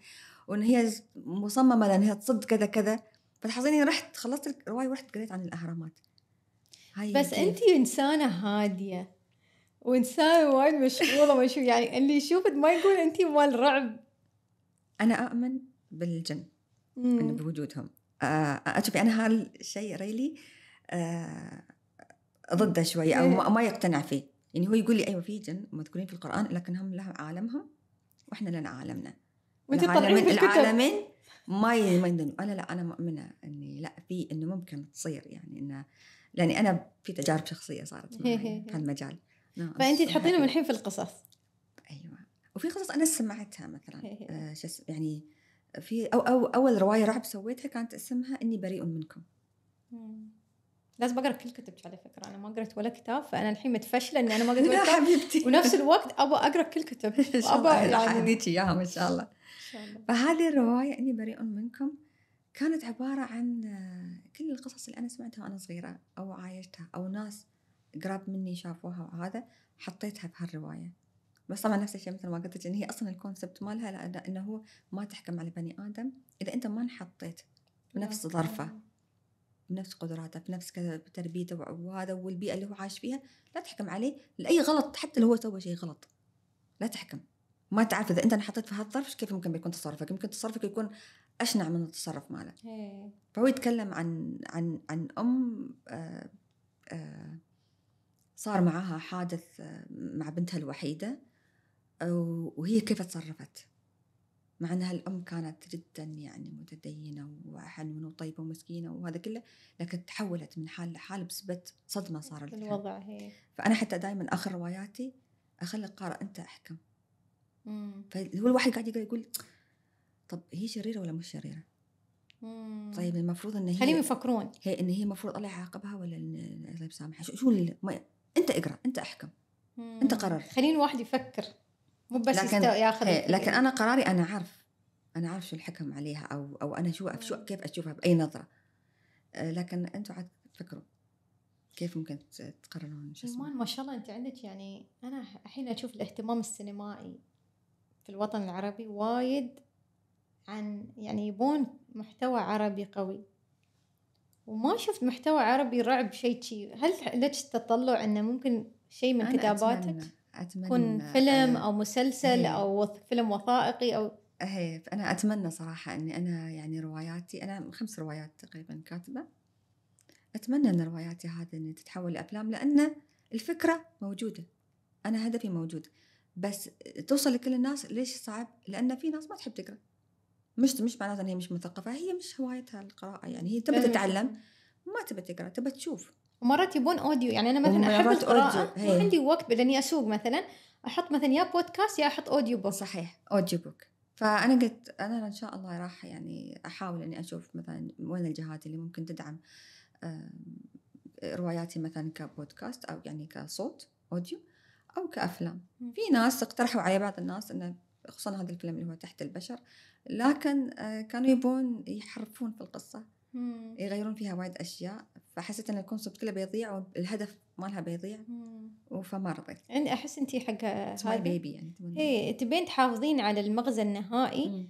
وان هي مصممه لانها تصد كذا كذا فتحصيني رحت خلصت الروايه ورحت قريت عن الاهرامات هاي بس انت انسانه هاديه وانسانه وايد مشغوله ما شو يعني اللي يشوفك ما يقول انت مال رعب انا اؤمن بالجن بوجودهم آه، شوفي انا هالشيء ريلي آه، ضده شوي او إيه. ما يقتنع فيه يعني هو يقول لي ايوه في جن مذكورين في القران لكن هم لهم عالمهم واحنا لنا عالمنا العالمين يعني العالمين ما يمدن انا لا انا مؤمنه اني لا في انه ممكن تصير يعني انه لاني انا في تجارب شخصيه صارت إيه، معي إيه، في هالمجال نعم، فانت تحطينهم الحين في القصص ايوه وفي قصص انا سمعتها مثلا آه يعني في أو, أو أول رواية رعب سويتها كانت اسمها إني بريء منكم مم. لازم اقرا كل كتبك على فكره انا ما قريت ولا كتاب فانا الحين متفشله اني انا ما قريت ولا كتاب حبيبتي ونفس الوقت ابى اقرا كل كتب ابى اهديك يعني الله. ان شاء الله فهذه الروايه اني بريء منكم كانت عباره عن آه، كل القصص اللي انا سمعتها وانا صغيره او عايشتها او ناس قراب مني شافوها وهذا حطيتها بهالروايه بس طبعا نفس الشيء مثل ما قلت ان هي اصلا الكونسبت مالها انه هو ما تحكم على بني ادم اذا انت ما انحطيت بنفس ظرفه بنفس قدراته بنفس كذا بتربيته وهذا والبيئه اللي هو عايش فيها لا تحكم عليه لاي غلط حتى لو هو سوى شيء غلط لا تحكم ما تعرف اذا انت انحطيت في هالظرف كيف ممكن بيكون تصرفك يمكن تصرفك يكون اشنع من التصرف ماله فهو يتكلم عن عن عن ام آآ آه، آآ آه، صار معها حادث آه، مع بنتها الوحيده وهي كيف تصرفت مع انها الام كانت جدا يعني متدينه وحنونه وطيبه ومسكينه وهذا كله لكن تحولت من حال لحال بسبب صدمه صارت الوضع هي فانا حتى دائما اخر رواياتي اخلي القارئ انت احكم فهو الواحد قاعد يقول, يقول طب هي شريره ولا مش شريره؟ مم. طيب المفروض ان هي خليهم يفكرون هي ان هي المفروض الله يعاقبها ولا الله يسامحها شو, شو انت اقرا انت احكم مم. انت قرر خليني الواحد يفكر مو بس لكن ياخذ إيه، لكن انا قراري انا عارف انا عارف شو الحكم عليها او او انا شو شو كيف اشوفها باي نظره آه، لكن انتم عاد تفكروا كيف ممكن تقررون شو اسمه ما شاء الله انت عندك يعني انا الحين اشوف الاهتمام السينمائي في الوطن العربي وايد عن يعني يبون محتوى عربي قوي وما شفت محتوى عربي رعب شيء شي هل لك تطلع انه ممكن شيء من كتاباتك؟ أتمنى. أتمنى يكون فيلم أو مسلسل إيه. أو فيلم وثائقي أو ايه فانا اتمنى صراحه اني انا يعني رواياتي انا خمس روايات تقريبا كاتبه اتمنى ان رواياتي هذه ان تتحول لافلام لان الفكره موجوده انا هدفي موجود بس توصل لكل الناس ليش صعب لان في ناس ما تحب تقرا مش مش معناته ان هي مش مثقفه هي مش هوايتها القراءه يعني هي تبي تتعلم ما تبي تقرا تبي تشوف ومرات يبون اوديو يعني انا مثلا احب القراءه وعندي وقت بدني اسوق مثلا احط مثلا يا بودكاست يا احط اوديو بوك صحيح اوديو بوك فانا قلت انا ان شاء الله راح يعني احاول اني اشوف مثلا وين الجهات اللي ممكن تدعم رواياتي مثلا كبودكاست او يعني كصوت اوديو او كافلام في ناس اقترحوا علي بعض الناس انه خصوصا هذا الفيلم اللي هو تحت البشر لكن آه، كانوا يبون يحرفون في القصه مم. يغيرون فيها وايد اشياء فحسيت ان الكونسبت كله بيضيع والهدف مالها بيضيع فما رضيت يعني احس انت حق هذا بيبي يعني اي تبين تحافظين على المغزى النهائي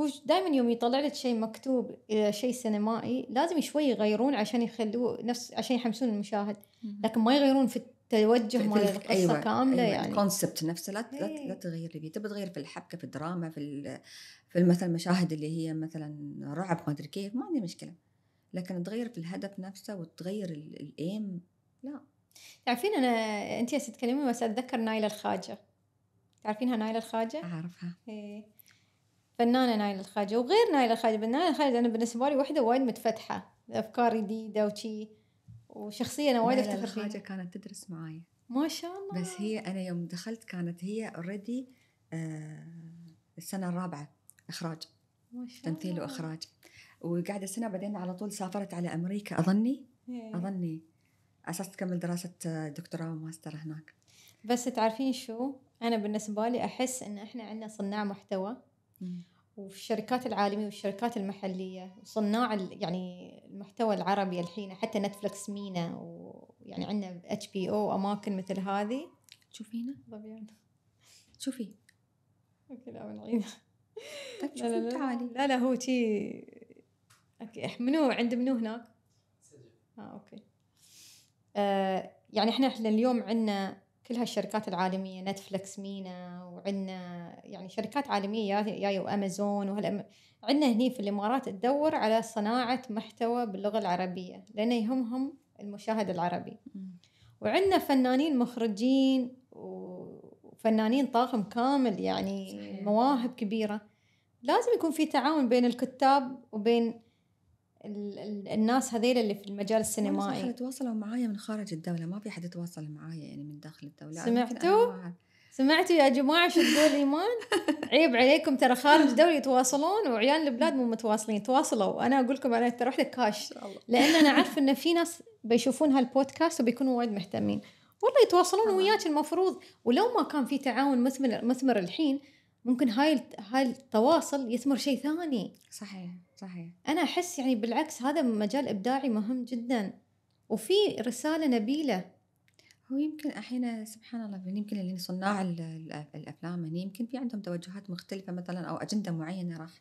هو دائما يوم يطلع لك شيء مكتوب إيه، شيء سينمائي لازم شوي يغيرون عشان يخلوه نفس عشان يحمسون المشاهد لكن ما يغيرون في التوجه مال القصه أيوة, أيوة، كامله أيوة يعني الكونسبت نفسه لا لا إيه. تغير فيه تبي تغير في الحبكه في الدراما في في مثلا مشاهد اللي هي مثلا رعب ما ادري كيف ما عندي مشكله لكن تغير في الهدف نفسه وتغير الايم لا تعرفين انا انت تتكلمين بس اتذكر نايلة الخاجه تعرفينها نايلة الخاجه اعرفها ايه فنانه نايلة الخاجه وغير نايلة الخاجه نايلة الخاجه انا بالنسبه لي وحده وايد متفتحه افكار جديده وشي وشخصيه انا وايد افتخر فيها الخاجه كانت تدرس معاي ما شاء الله بس هي انا يوم دخلت كانت هي اوريدي آه السنه الرابعه اخراج تمثيل واخراج وقاعده سنه بعدين على طول سافرت على امريكا اظني إيه. اظني اساس تكمل دراسه آه، دكتوراه وماستر هناك بس تعرفين شو انا بالنسبه لي احس ان احنا عندنا صناع محتوى وفي الشركات العالمية والشركات المحلية وصناع يعني المحتوى العربي الحين حتى نتفلكس مينا ويعني عندنا اتش بي او واماكن مثل هذه تشوفينا؟ طيب شوفي اوكي لا بنعيدها طيب لا لا تعالي لا لا هو تي اوكي منو عند منو هناك؟ اه اوكي آه يعني احنا احنا اليوم عندنا كل هالشركات العالمية نتفلكس مينا وعندنا يعني شركات عالمية جاية وامازون وهالأم... عندنا هني في الامارات تدور على صناعة محتوى باللغة العربية لأنه يهمهم المشاهد العربي وعندنا فنانين مخرجين وفنانين طاقم كامل يعني مواهب كبيرة لازم يكون في تعاون بين الكتاب وبين الناس هذيل اللي في المجال السينمائي ما يتواصلوا معايا من خارج الدوله ما في حد يتواصل معايا يعني من داخل الدوله سمعتوا سمعتوا يا جماعه شو تقول ايمان عيب عليكم ترى خارج الدوله يتواصلون وعيال البلاد مو متواصلين تواصلوا انا اقول لكم انا ترى لك كاش لان انا عارفه ان في ناس بيشوفون هالبودكاست وبيكونوا وايد مهتمين والله يتواصلون وياك المفروض ولو ما كان في تعاون مثمر مثمر الحين ممكن هاي هاي التواصل يثمر شيء ثاني صحيح صحيح انا احس يعني بالعكس هذا مجال ابداعي مهم جدا وفي رساله نبيله هو يمكن احيانا سبحان الله يعني يمكن اللي صناع الافلام يعني يمكن في عندهم توجهات مختلفه مثلا او اجنده معينه راح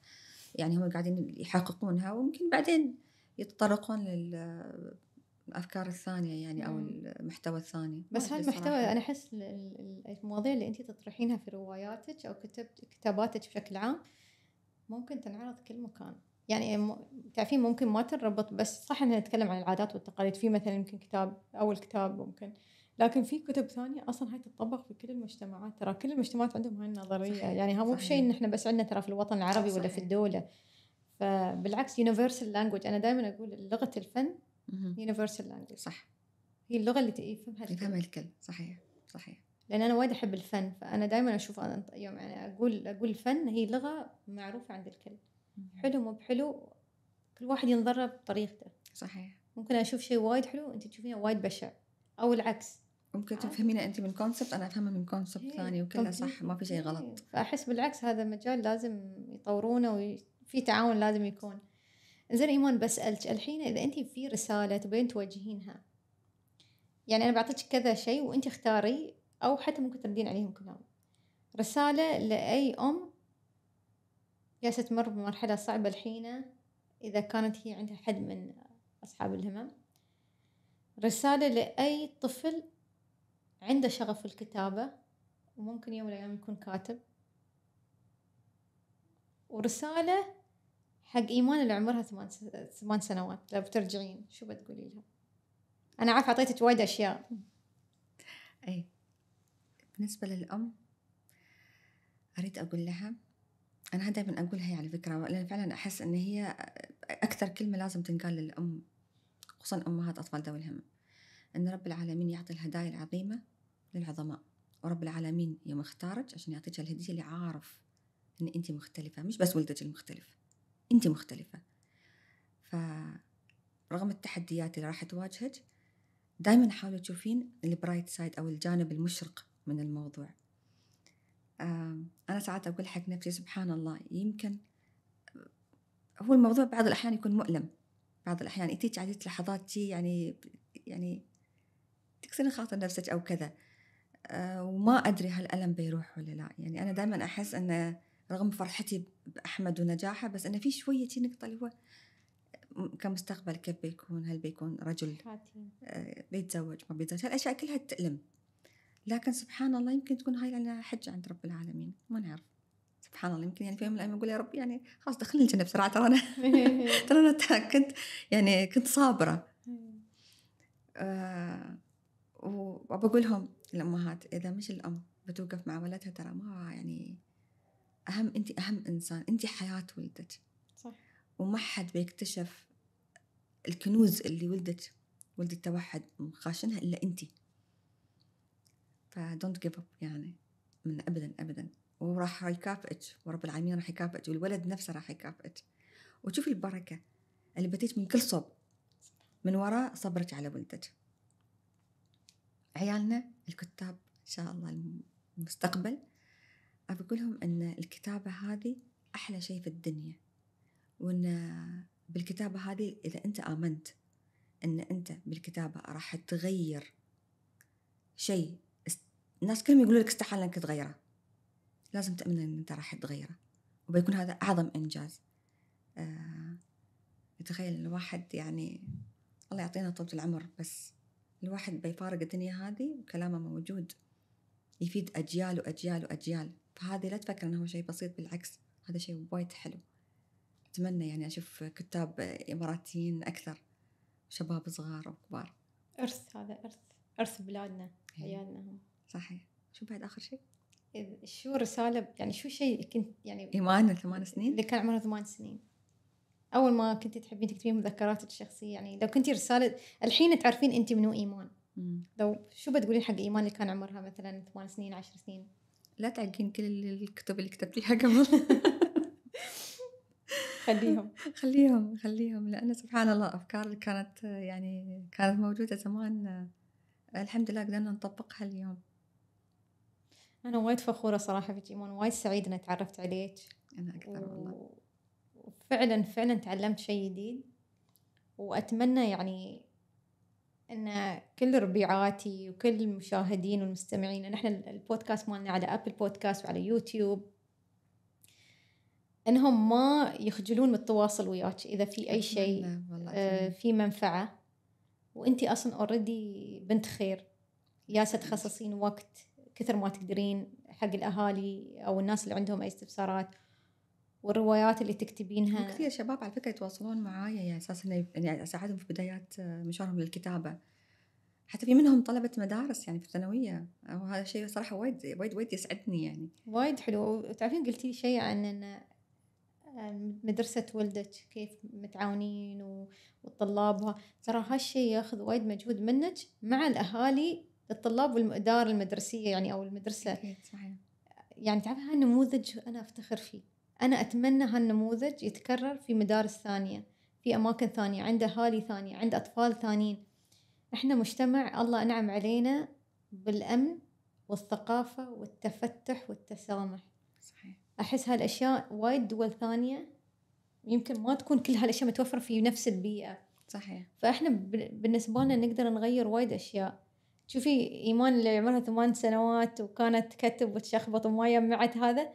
يعني هم قاعدين يحققونها وممكن بعدين يتطرقون لل الافكار الثانيه يعني او المحتوى الثاني بس هالمحتوى انا احس المواضيع اللي انت تطرحينها في رواياتك او كتب كتاباتك بشكل عام ممكن تنعرض كل مكان يعني تعرفين ممكن ما تربط بس صح ان نتكلم عن العادات والتقاليد في مثلا يمكن كتاب اول كتاب ممكن لكن في كتب ثانيه اصلا هاي تتطبق في كل المجتمعات ترى كل المجتمعات عندهم هاي النظريه صحيح. يعني ها مو بشيء ان احنا بس عندنا ترى في الوطن العربي صحيح. ولا في الدوله فبالعكس يونيفرسال لانجوج انا دائما اقول لغه الفن يونيفرسال لانجوج صح هي اللغه اللي يفهمها يفهمها الكل صحيح صحيح لان انا وايد احب الفن فانا دائما اشوف انا يوم يعني اقول اقول الفن هي لغه معروفه عند الكل حلو مو بحلو كل واحد ينظرها بطريقته صحيح ممكن اشوف شيء وايد حلو انت تشوفينه وايد بشع او العكس ممكن تفهمينه انت من كونسبت انا افهمه من كونسبت إيه، ثاني وكلها صح ما في شيء إيه. غلط فاحس بالعكس هذا مجال لازم يطورونه وفي تعاون لازم يكون زين إيمان بسألك الحين إذا أنت في رسالة تبين توجهينها يعني أنا بعطيك كذا شيء وأنت اختاري أو حتى ممكن تردين عليهم كلهم رسالة لأي أم جالسة تمر بمرحلة صعبة الحين إذا كانت هي عندها حد من أصحاب الهمم رسالة لأي طفل عنده شغف الكتابة وممكن يوم من الأيام يكون كاتب ورسالة حق إيمان اللي عمرها ثمان ثمان سنوات لو بترجعين شو بتقولي لها؟ أنا عارفة أعطيتك وايد أشياء أي بالنسبة للأم أريد أقول لها أنا دائما أقولها يعني فكرة لأن فعلا أحس إن هي أكثر كلمة لازم تنقال للأم خصوصا أمهات أطفال ذوي الهم أن رب العالمين يعطي الهدايا العظيمة للعظماء ورب العالمين يوم اختارك عشان يعطيك الهدية اللي عارف إن أنت مختلفة مش بس ولدك المختلف انت مختلفه فرغم التحديات اللي راح تواجهك دائما حاولي تشوفين البرايت سايد او الجانب المشرق من الموضوع انا ساعات اقول حق نفسي سبحان الله يمكن هو الموضوع بعض الاحيان يكون مؤلم بعض الاحيان تجيك عديد لحظات تي يعني يعني تكسرين خاطر نفسك او كذا آه، وما ادري هالالم بيروح ولا لا يعني انا دائما احس انه رغم فرحتي باحمد ونجاحه بس انا في شويه نقطه اللي هو كمستقبل كيف بيكون هل بيكون رجل آه بيتزوج ما بيتزوج هالاشياء كلها تألم لكن سبحان الله يمكن تكون هاي لانها حجه عند رب العالمين ما نعرف سبحان الله يمكن يعني في يوم من الايام اقول يا رب يعني خلاص دخلني الجنه بسرعه ترى انا ترى انا كنت يعني كنت صابره آه وبقول لهم الامهات اذا مش الام بتوقف مع ولدها ترى ما يعني اهم انت اهم انسان انت حياه ولدك صح وما حد بيكتشف الكنوز اللي ولدت ولد التوحد مخاشنها الا انت فدونت جيف اب يعني من ابدا ابدا وراح يكافئك ورب العالمين راح يكافئك والولد نفسه راح يكافئك وشوف البركه اللي بتيج من كل صوب من وراء صبرك على ولدك عيالنا الكتاب ان شاء الله المستقبل أقول لهم أن الكتابة هذه أحلى شيء في الدنيا وأن بالكتابة هذه إذا أنت آمنت أن أنت بالكتابة راح تغير شيء الناس كلهم يقولون لك استحالة أنك تغيره لازم تأمن أن أنت راح تغيره وبيكون هذا أعظم إنجاز أه تخيل الواحد يعني الله يعطينا طولة العمر بس الواحد بيفارق الدنيا هذه وكلامه موجود يفيد أجيال وأجيال وأجيال فهذه لا تفكر انه هو شيء بسيط بالعكس هذا شيء وايد حلو اتمنى يعني اشوف كتاب اماراتيين اكثر شباب صغار وكبار ارث هذا ارث ارث بلادنا عيالنا صحيح شو بعد اخر شيء؟ شو رسالة يعني شو شيء كنت يعني إيمان ثمان سنين؟ اللي كان عمره ثمان سنين أول ما كنت تحبين تكتبين مذكراتك الشخصية يعني لو كنتي رسالة الحين تعرفين أنت منو إيمان مم. لو شو بتقولين حق إيمان اللي كان عمرها مثلا ثمان سنين عشر سنين لا تعلقين كل الكتب اللي كتبتيها قبل خليهم خليهم خليهم لأن سبحان الله أفكار اللي كانت يعني كانت موجودة زمان الحمد لله قدرنا نطبقها اليوم أنا وايد فخورة صراحة في جيمون وايد سعيدة أني تعرفت عليك أنا أكثر و... والله وفعلا فعلا تعلمت شيء جديد وأتمنى يعني ان كل ربيعاتي وكل المشاهدين والمستمعين نحن البودكاست مالنا على ابل بودكاست وعلى يوتيوب انهم ما يخجلون من التواصل وياك اذا في اي شيء آه، في منفعه وانت اصلا اوريدي بنت خير ياسه تخصصين وقت كثر ما تقدرين حق الاهالي او الناس اللي عندهم اي استفسارات والروايات اللي تكتبينها كثير شباب على فكره يتواصلون معايا يعني اساسا يعني اساعدهم في بدايات آه، مشوارهم للكتابه حتى في منهم طلبة مدارس يعني في الثانوية وهذا شيء صراحة وايد وايد وايد يسعدني يعني وايد حلو وتعرفين قلتي لي شيء عن أن آه، مدرسة ولدك كيف متعاونين والطلاب ترى هالشيء ياخذ وايد مجهود منك مع الأهالي الطلاب والمدار المدرسية يعني أو المدرسة صحيح يعني تعرف هالنموذج أنا أفتخر فيه أنا أتمنى هالنموذج يتكرر في مدارس ثانية في أماكن ثانية عند أهالي ثانية عند أطفال ثانيين إحنا مجتمع الله أنعم علينا بالأمن والثقافة والتفتح والتسامح صحيح. أحس هالأشياء وايد دول ثانية يمكن ما تكون كل هالأشياء متوفرة في نفس البيئة صحيح فإحنا بالنسبة لنا نقدر نغير وايد أشياء شوفي إيمان اللي عمرها ثمان سنوات وكانت تكتب وتشخبط وما يمعت هذا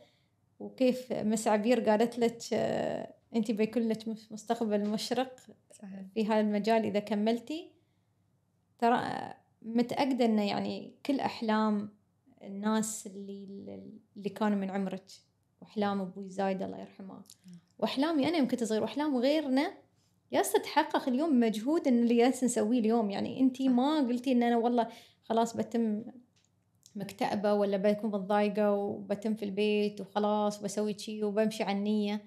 وكيف مس عبير قالت لك آه، انت بيكون لك مستقبل مشرق صحيح. في هذا المجال اذا كملتي ترى آه، متاكده انه يعني كل احلام الناس اللي اللي كانوا من عمرك واحلام ابوي زايد الله يرحمه واحلامي يعني انا يوم كنت صغير واحلام غيرنا يا تحقق اليوم مجهود ان اللي ياس نسويه اليوم يعني انت ما قلتي ان انا والله خلاص بتم مكتئبة ولا بكون متضايقة وبتم في البيت وخلاص وبسوي شي وبمشي عن نية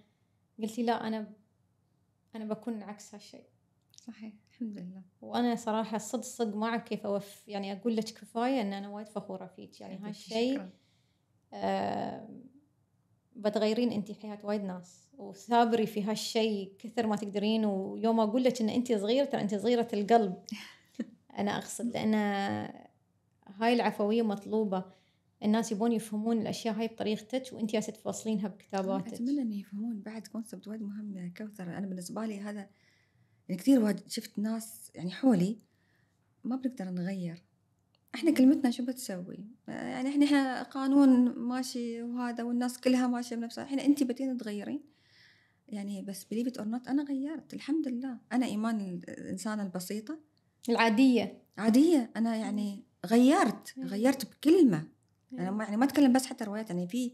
قلتي لا أنا أنا بكون عكس هالشيء صحيح الحمد لله وأنا صراحة صدق صدق ما أعرف كيف أوف يعني أقول لك كفاية إن أنا وايد فخورة فيك يعني هالشيء آه بتغيرين انت حياه وايد ناس وثابري في هالشيء كثر ما تقدرين ويوم اقول لك ان انت صغيره ترى انت صغيره القلب انا اقصد لان هاي العفوية مطلوبة الناس يبون يفهمون الاشياء هاي بطريقتك وانت يا تفصلينها بكتاباتك. اتمنى ان يفهمون بعد كونسبت وايد مهم يا يعني كوثر انا بالنسبه لي هذا يعني كثير شفت ناس يعني حولي ما بنقدر نغير احنا كلمتنا شو بتسوي؟ يعني احنا, قانون ماشي وهذا والناس كلها ماشيه بنفسها، الحين انت بتين تغيرين يعني بس بليفت اور نوت انا غيرت الحمد لله، انا ايمان الانسانه البسيطه العاديه عاديه انا يعني غيرت غيرت بكلمه انا يعني ما اتكلم بس حتى روايات يعني في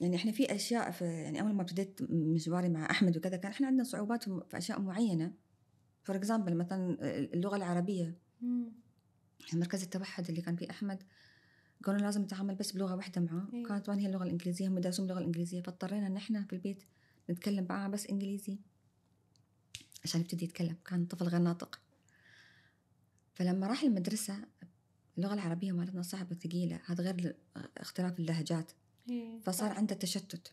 يعني احنا في اشياء في يعني اول ما ابتديت مشواري مع احمد وكذا كان احنا عندنا صعوبات في اشياء معينه فور اكزامبل مثلا اللغه العربيه يعني مركز التوحد اللي كان فيه احمد قالوا لازم نتعامل بس بلغه واحده معاه إيه. كانت طبعا هي اللغه الانجليزيه هم دارسين اللغه الانجليزيه فاضطرينا ان احنا في البيت نتكلم معاه بس انجليزي عشان يبتدي يتكلم كان طفل غير ناطق فلما راح المدرسة اللغة العربية مالتنا صعبة ثقيلة هذا غير اختلاف اللهجات إيه، فصار عنده تشتت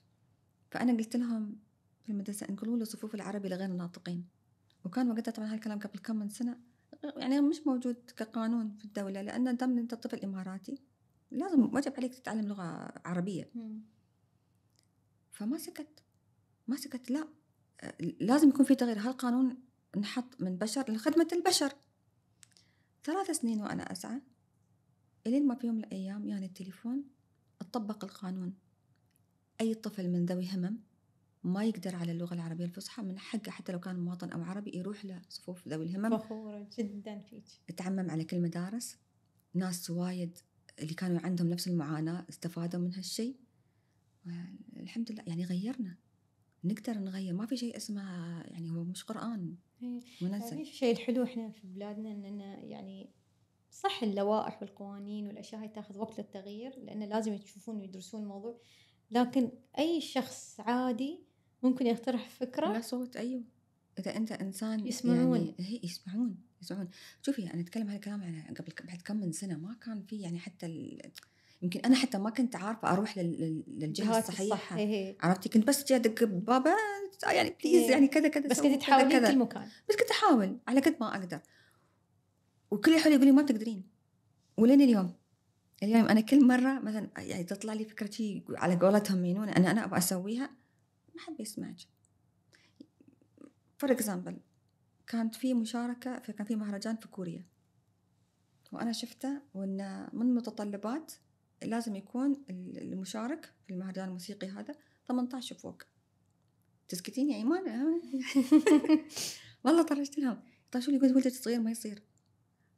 فأنا قلت لهم في المدرسة انقلوا له صفوف العربي لغير الناطقين وكان وقتها طبعا هالكلام قبل كم من سنة يعني مش موجود كقانون في الدولة لأن دام أنت طفل إماراتي لازم واجب عليك تتعلم لغة عربية فما سكت ما سكت لا لازم يكون في تغيير هالقانون نحط من بشر لخدمة البشر ثلاث سنين وأنا أسعى إلين ما في يوم من الأيام يعني التليفون اتطبق القانون أي طفل من ذوي همم ما يقدر على اللغة العربية الفصحى من حقه حتى لو كان مواطن أو عربي يروح لصفوف ذوي الهمم فخورة جدا فيك تعمم على كل مدارس ناس وايد اللي كانوا عندهم نفس المعاناة استفادوا من هالشيء الحمد لله يعني غيرنا نقدر نغير ما في شيء اسمه يعني هو مش قرآن إيه، منسق الشيء يعني الحلو احنا في بلادنا اننا يعني صح اللوائح والقوانين والاشياء هاي تاخذ وقت للتغيير لانه لازم يشوفون ويدرسون الموضوع لكن اي شخص عادي ممكن يقترح فكره لا صوت ايوه اذا انت انسان يعني يسمعون يعني يسمعون يسمعون شوفي انا اتكلم هالكلام على قبل بعد كم من سنه ما كان في يعني حتى ال... يمكن انا حتى ما كنت عارفه اروح للجهه الصحيحه الصح. إيه، إيه. عرفتي كنت بس جاي ادق بابا يعني بليز إيه. يعني كذا كذا بس كنت تحاولين كل مكان بس كنت احاول على قد ما اقدر وكل حول يقول لي ما بتقدرين ولين اليوم اليوم انا كل مره مثلا يعني تطلع لي فكره شيء على قولتهم مينون انا انا ابغى اسويها ما حد بيسمعك فور اكزامبل كانت في مشاركه في كان في مهرجان في كوريا وانا شفته وانه من متطلبات لازم يكون المشارك في المهرجان الموسيقي هذا 18 فوق تسكتين يا ايمان آه. والله طرشت لهم طرشوا طيب لي قلت ولدك صغير ما يصير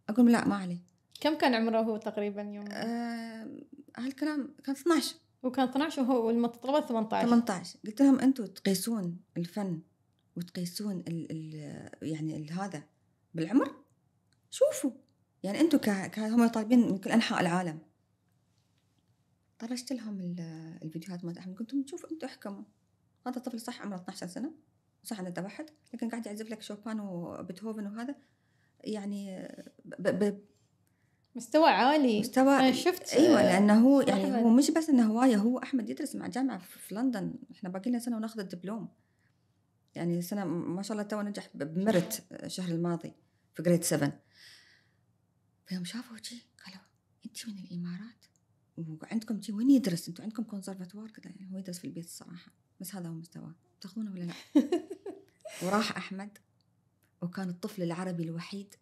اقول لا ما عليه كم كان عمره هو تقريبا يوم آه هالكلام كان 12 وكان 12 وهو والمتطلبات 18 18 قلت لهم انتم تقيسون الفن وتقيسون ال ال يعني هذا بالعمر شوفوا يعني انتم ك... هم طالبين من كل انحاء العالم طرشت لهم الفيديوهات مالت احمد قلت لهم شوفوا انتم احكموا هذا الطفل صح عمره 12 سنه صح عنده توحد لكن قاعد يعزف لك شوبان وبيتهوفن وهذا يعني ب ب مستوى عالي مستوى انا شفت ايوه آه، لانه هو يعني أحمد. هو مش بس انه هوايه هو احمد يدرس مع جامعه في لندن احنا باقي لنا سنه وناخذ الدبلوم يعني سنه ما شاء الله تو نجح بمرت الشهر آه، الماضي في جريد 7 فيوم شافوا جي قالوا انت من الامارات وعندكم شيء وين يدرس انتم عندكم كونسرفاتوار كذا يعني هو يدرس في البيت الصراحه بس هذا هو مستواه تاخذونه ولا لا وراح احمد وكان الطفل العربي الوحيد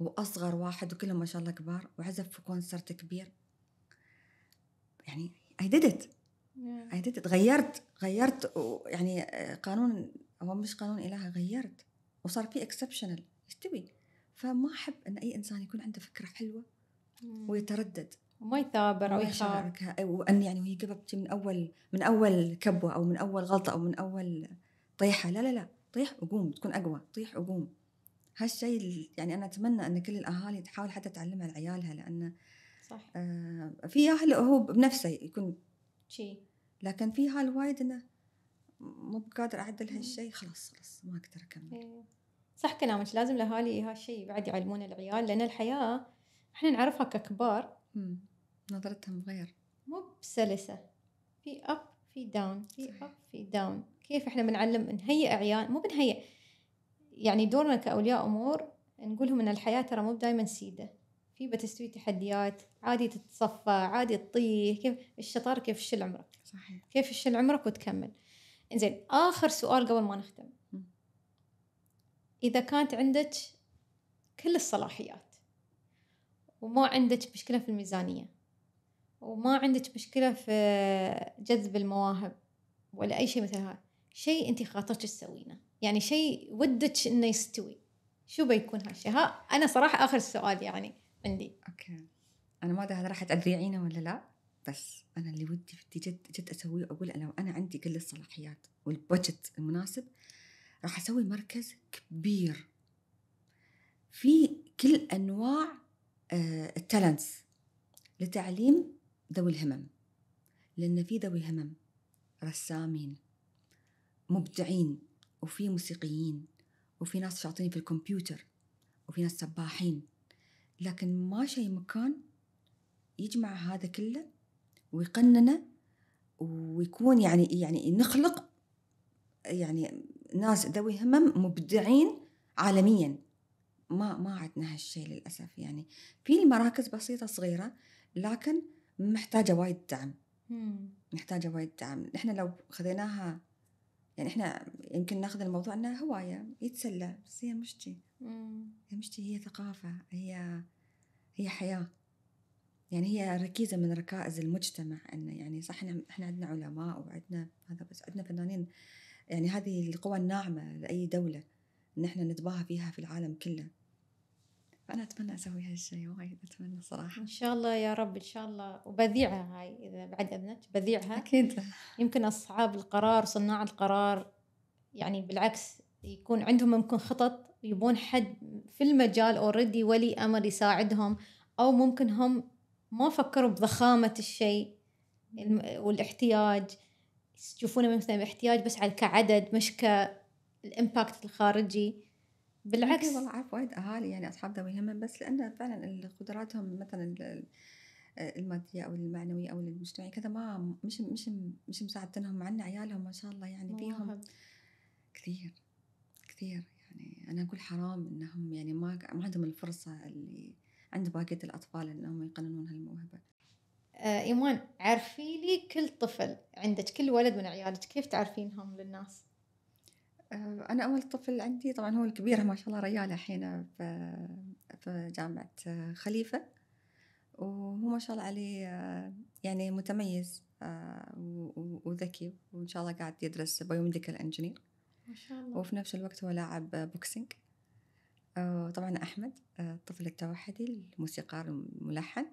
واصغر واحد وكلهم ما شاء الله كبار وعزف في كونسرت كبير يعني اي ديدت اي ديدت غيرت غيرت يعني آه، قانون هو مش قانون الهي غيرت وصار في اكسبشنال ايش تبي؟ فما احب ان اي انسان يكون عنده فكره حلوه ويتردد ما يثابر او يخاب وان يعني وهي قبضتي من اول من اول كبوه او من اول غلطه او من اول طيحه لا لا لا طيح وقوم تكون اقوى طيح وقوم هالشيء يعني انا اتمنى ان كل الاهالي تحاول حتى تعلمها لعيالها لان صح آه في اهل هو بنفسه يكون شي لكن في هالوايد انه مو بقادر اعدل هالشيء خلاص خلاص ما اقدر اكمل إيه. صح كلامك لازم الاهالي هالشيء بعد يعلمون العيال لان الحياه احنا نعرفها ككبار نظرتهم غير مو بسلسة في أب في داون في أب في داون كيف إحنا بنعلم نهيئ عيال مو بنهيئ يعني دورنا كأولياء أمور نقولهم إن الحياة ترى مو دايما سيدة في بتستوي تحديات عادي تتصفى عادي تطيح كيف الشطار كيف الشل عمرك صحيح كيف الشل عمرك وتكمل انزين آخر سؤال قبل ما نختم إذا كانت عندك كل الصلاحيات وما عندك مشكلة في الميزانية وما عندك مشكله في جذب المواهب ولا اي شيء مثل هذا شيء انت خاطرك تسوينه يعني شيء ودك انه يستوي شو بيكون هالشيء ها انا صراحه اخر سؤال يعني عندي اوكي انا ما ادري هذا راح تأذيعينه ولا لا بس انا اللي ودي بدي جد جد اسويه واقول لو انا عندي كل الصلاحيات والبجت المناسب راح اسوي مركز كبير في كل انواع آه، التالنتس لتعليم ذوي الهمم لأن في ذوي الهمم رسامين مبدعين وفي موسيقيين وفي ناس شاطرين في الكمبيوتر وفي ناس سباحين لكن ما شيء مكان يجمع هذا كله ويقننه ويكون يعني يعني نخلق يعني ناس ذوي همم مبدعين عالميا ما ما عندنا هالشيء للاسف يعني في المراكز بسيطه صغيره لكن محتاجه وايد دعم محتاجه وايد دعم نحن لو خذيناها يعني احنا يمكن ناخذ الموضوع انها هوايه يتسلى بس هي مشتي هي مشتي هي ثقافه هي هي حياه يعني هي ركيزه من ركائز المجتمع انه يعني صح احنا احنا عندنا علماء وعندنا هذا بس عندنا فنانين يعني هذه القوى الناعمه لاي دوله ان احنا نتباهى فيها في العالم كله فأنا أتمنى أسوي هالشيء وايد أتمنى صراحة إن شاء الله يا رب إن شاء الله وبذيعها هاي إذا بعد أذنك بذيعها أكيد يمكن أصحاب القرار صناع القرار يعني بالعكس يكون عندهم ممكن خطط يبون حد في المجال اوريدي ولي امر يساعدهم او ممكن هم ما فكروا بضخامه الشيء والاحتياج يشوفونه مثلا احتياج بس على كعدد مش كالامباكت الخارجي بالعكس أيوة، والله اعرف وايد اهالي يعني اصحاب ذوي هم بس لان فعلا قدراتهم مثلا آه، الماديه او المعنويه او المجتمعيه كذا ما مش مش مش مساعدتنهم مع ان عيالهم ما شاء الله يعني فيهم كثير كثير يعني انا اقول حرام انهم يعني ما ما عندهم الفرصه اللي عند باقي الاطفال انهم يقننون هالموهبه. آه، ايمان عرفي لي كل طفل عندك كل ولد من عيالك كيف تعرفينهم للناس؟ آه، أنا أول طفل عندي طبعا هو الكبير ما شاء الله ريال الحين في جامعة آه، خليفة وهو ما شاء الله عليه آه، يعني متميز وذكي وإن شاء الله قاعد يدرس بايوميديكال انجينير ما شاء الله وفي نفس الوقت هو لاعب بوكسينج طبعا أحمد الطفل التوحدي الموسيقار الملحن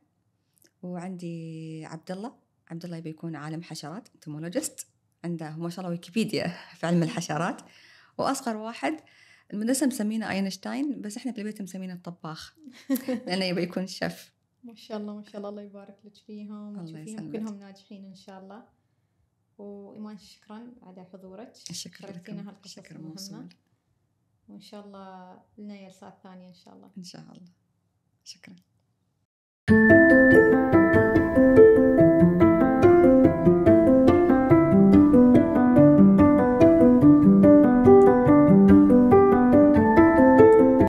وعندي عبد الله عبد الله يبي يكون عالم حشرات انتمولوجيست عنده ما شاء الله ويكيبيديا في علم الحشرات واصغر واحد المدرسه مسمينه اينشتاين بس احنا في البيت مسمينه الطباخ لانه يبي يكون شيف ما شاء الله ما شاء الله الله يبارك لك فيهم وتشوفيهم كلهم ناجحين ان شاء الله وايمان شكرا على حضورك شكرا لكم شكرا المهمه وان شاء الله لنا جلسات ثانيه ان شاء الله ان شاء الله شكرا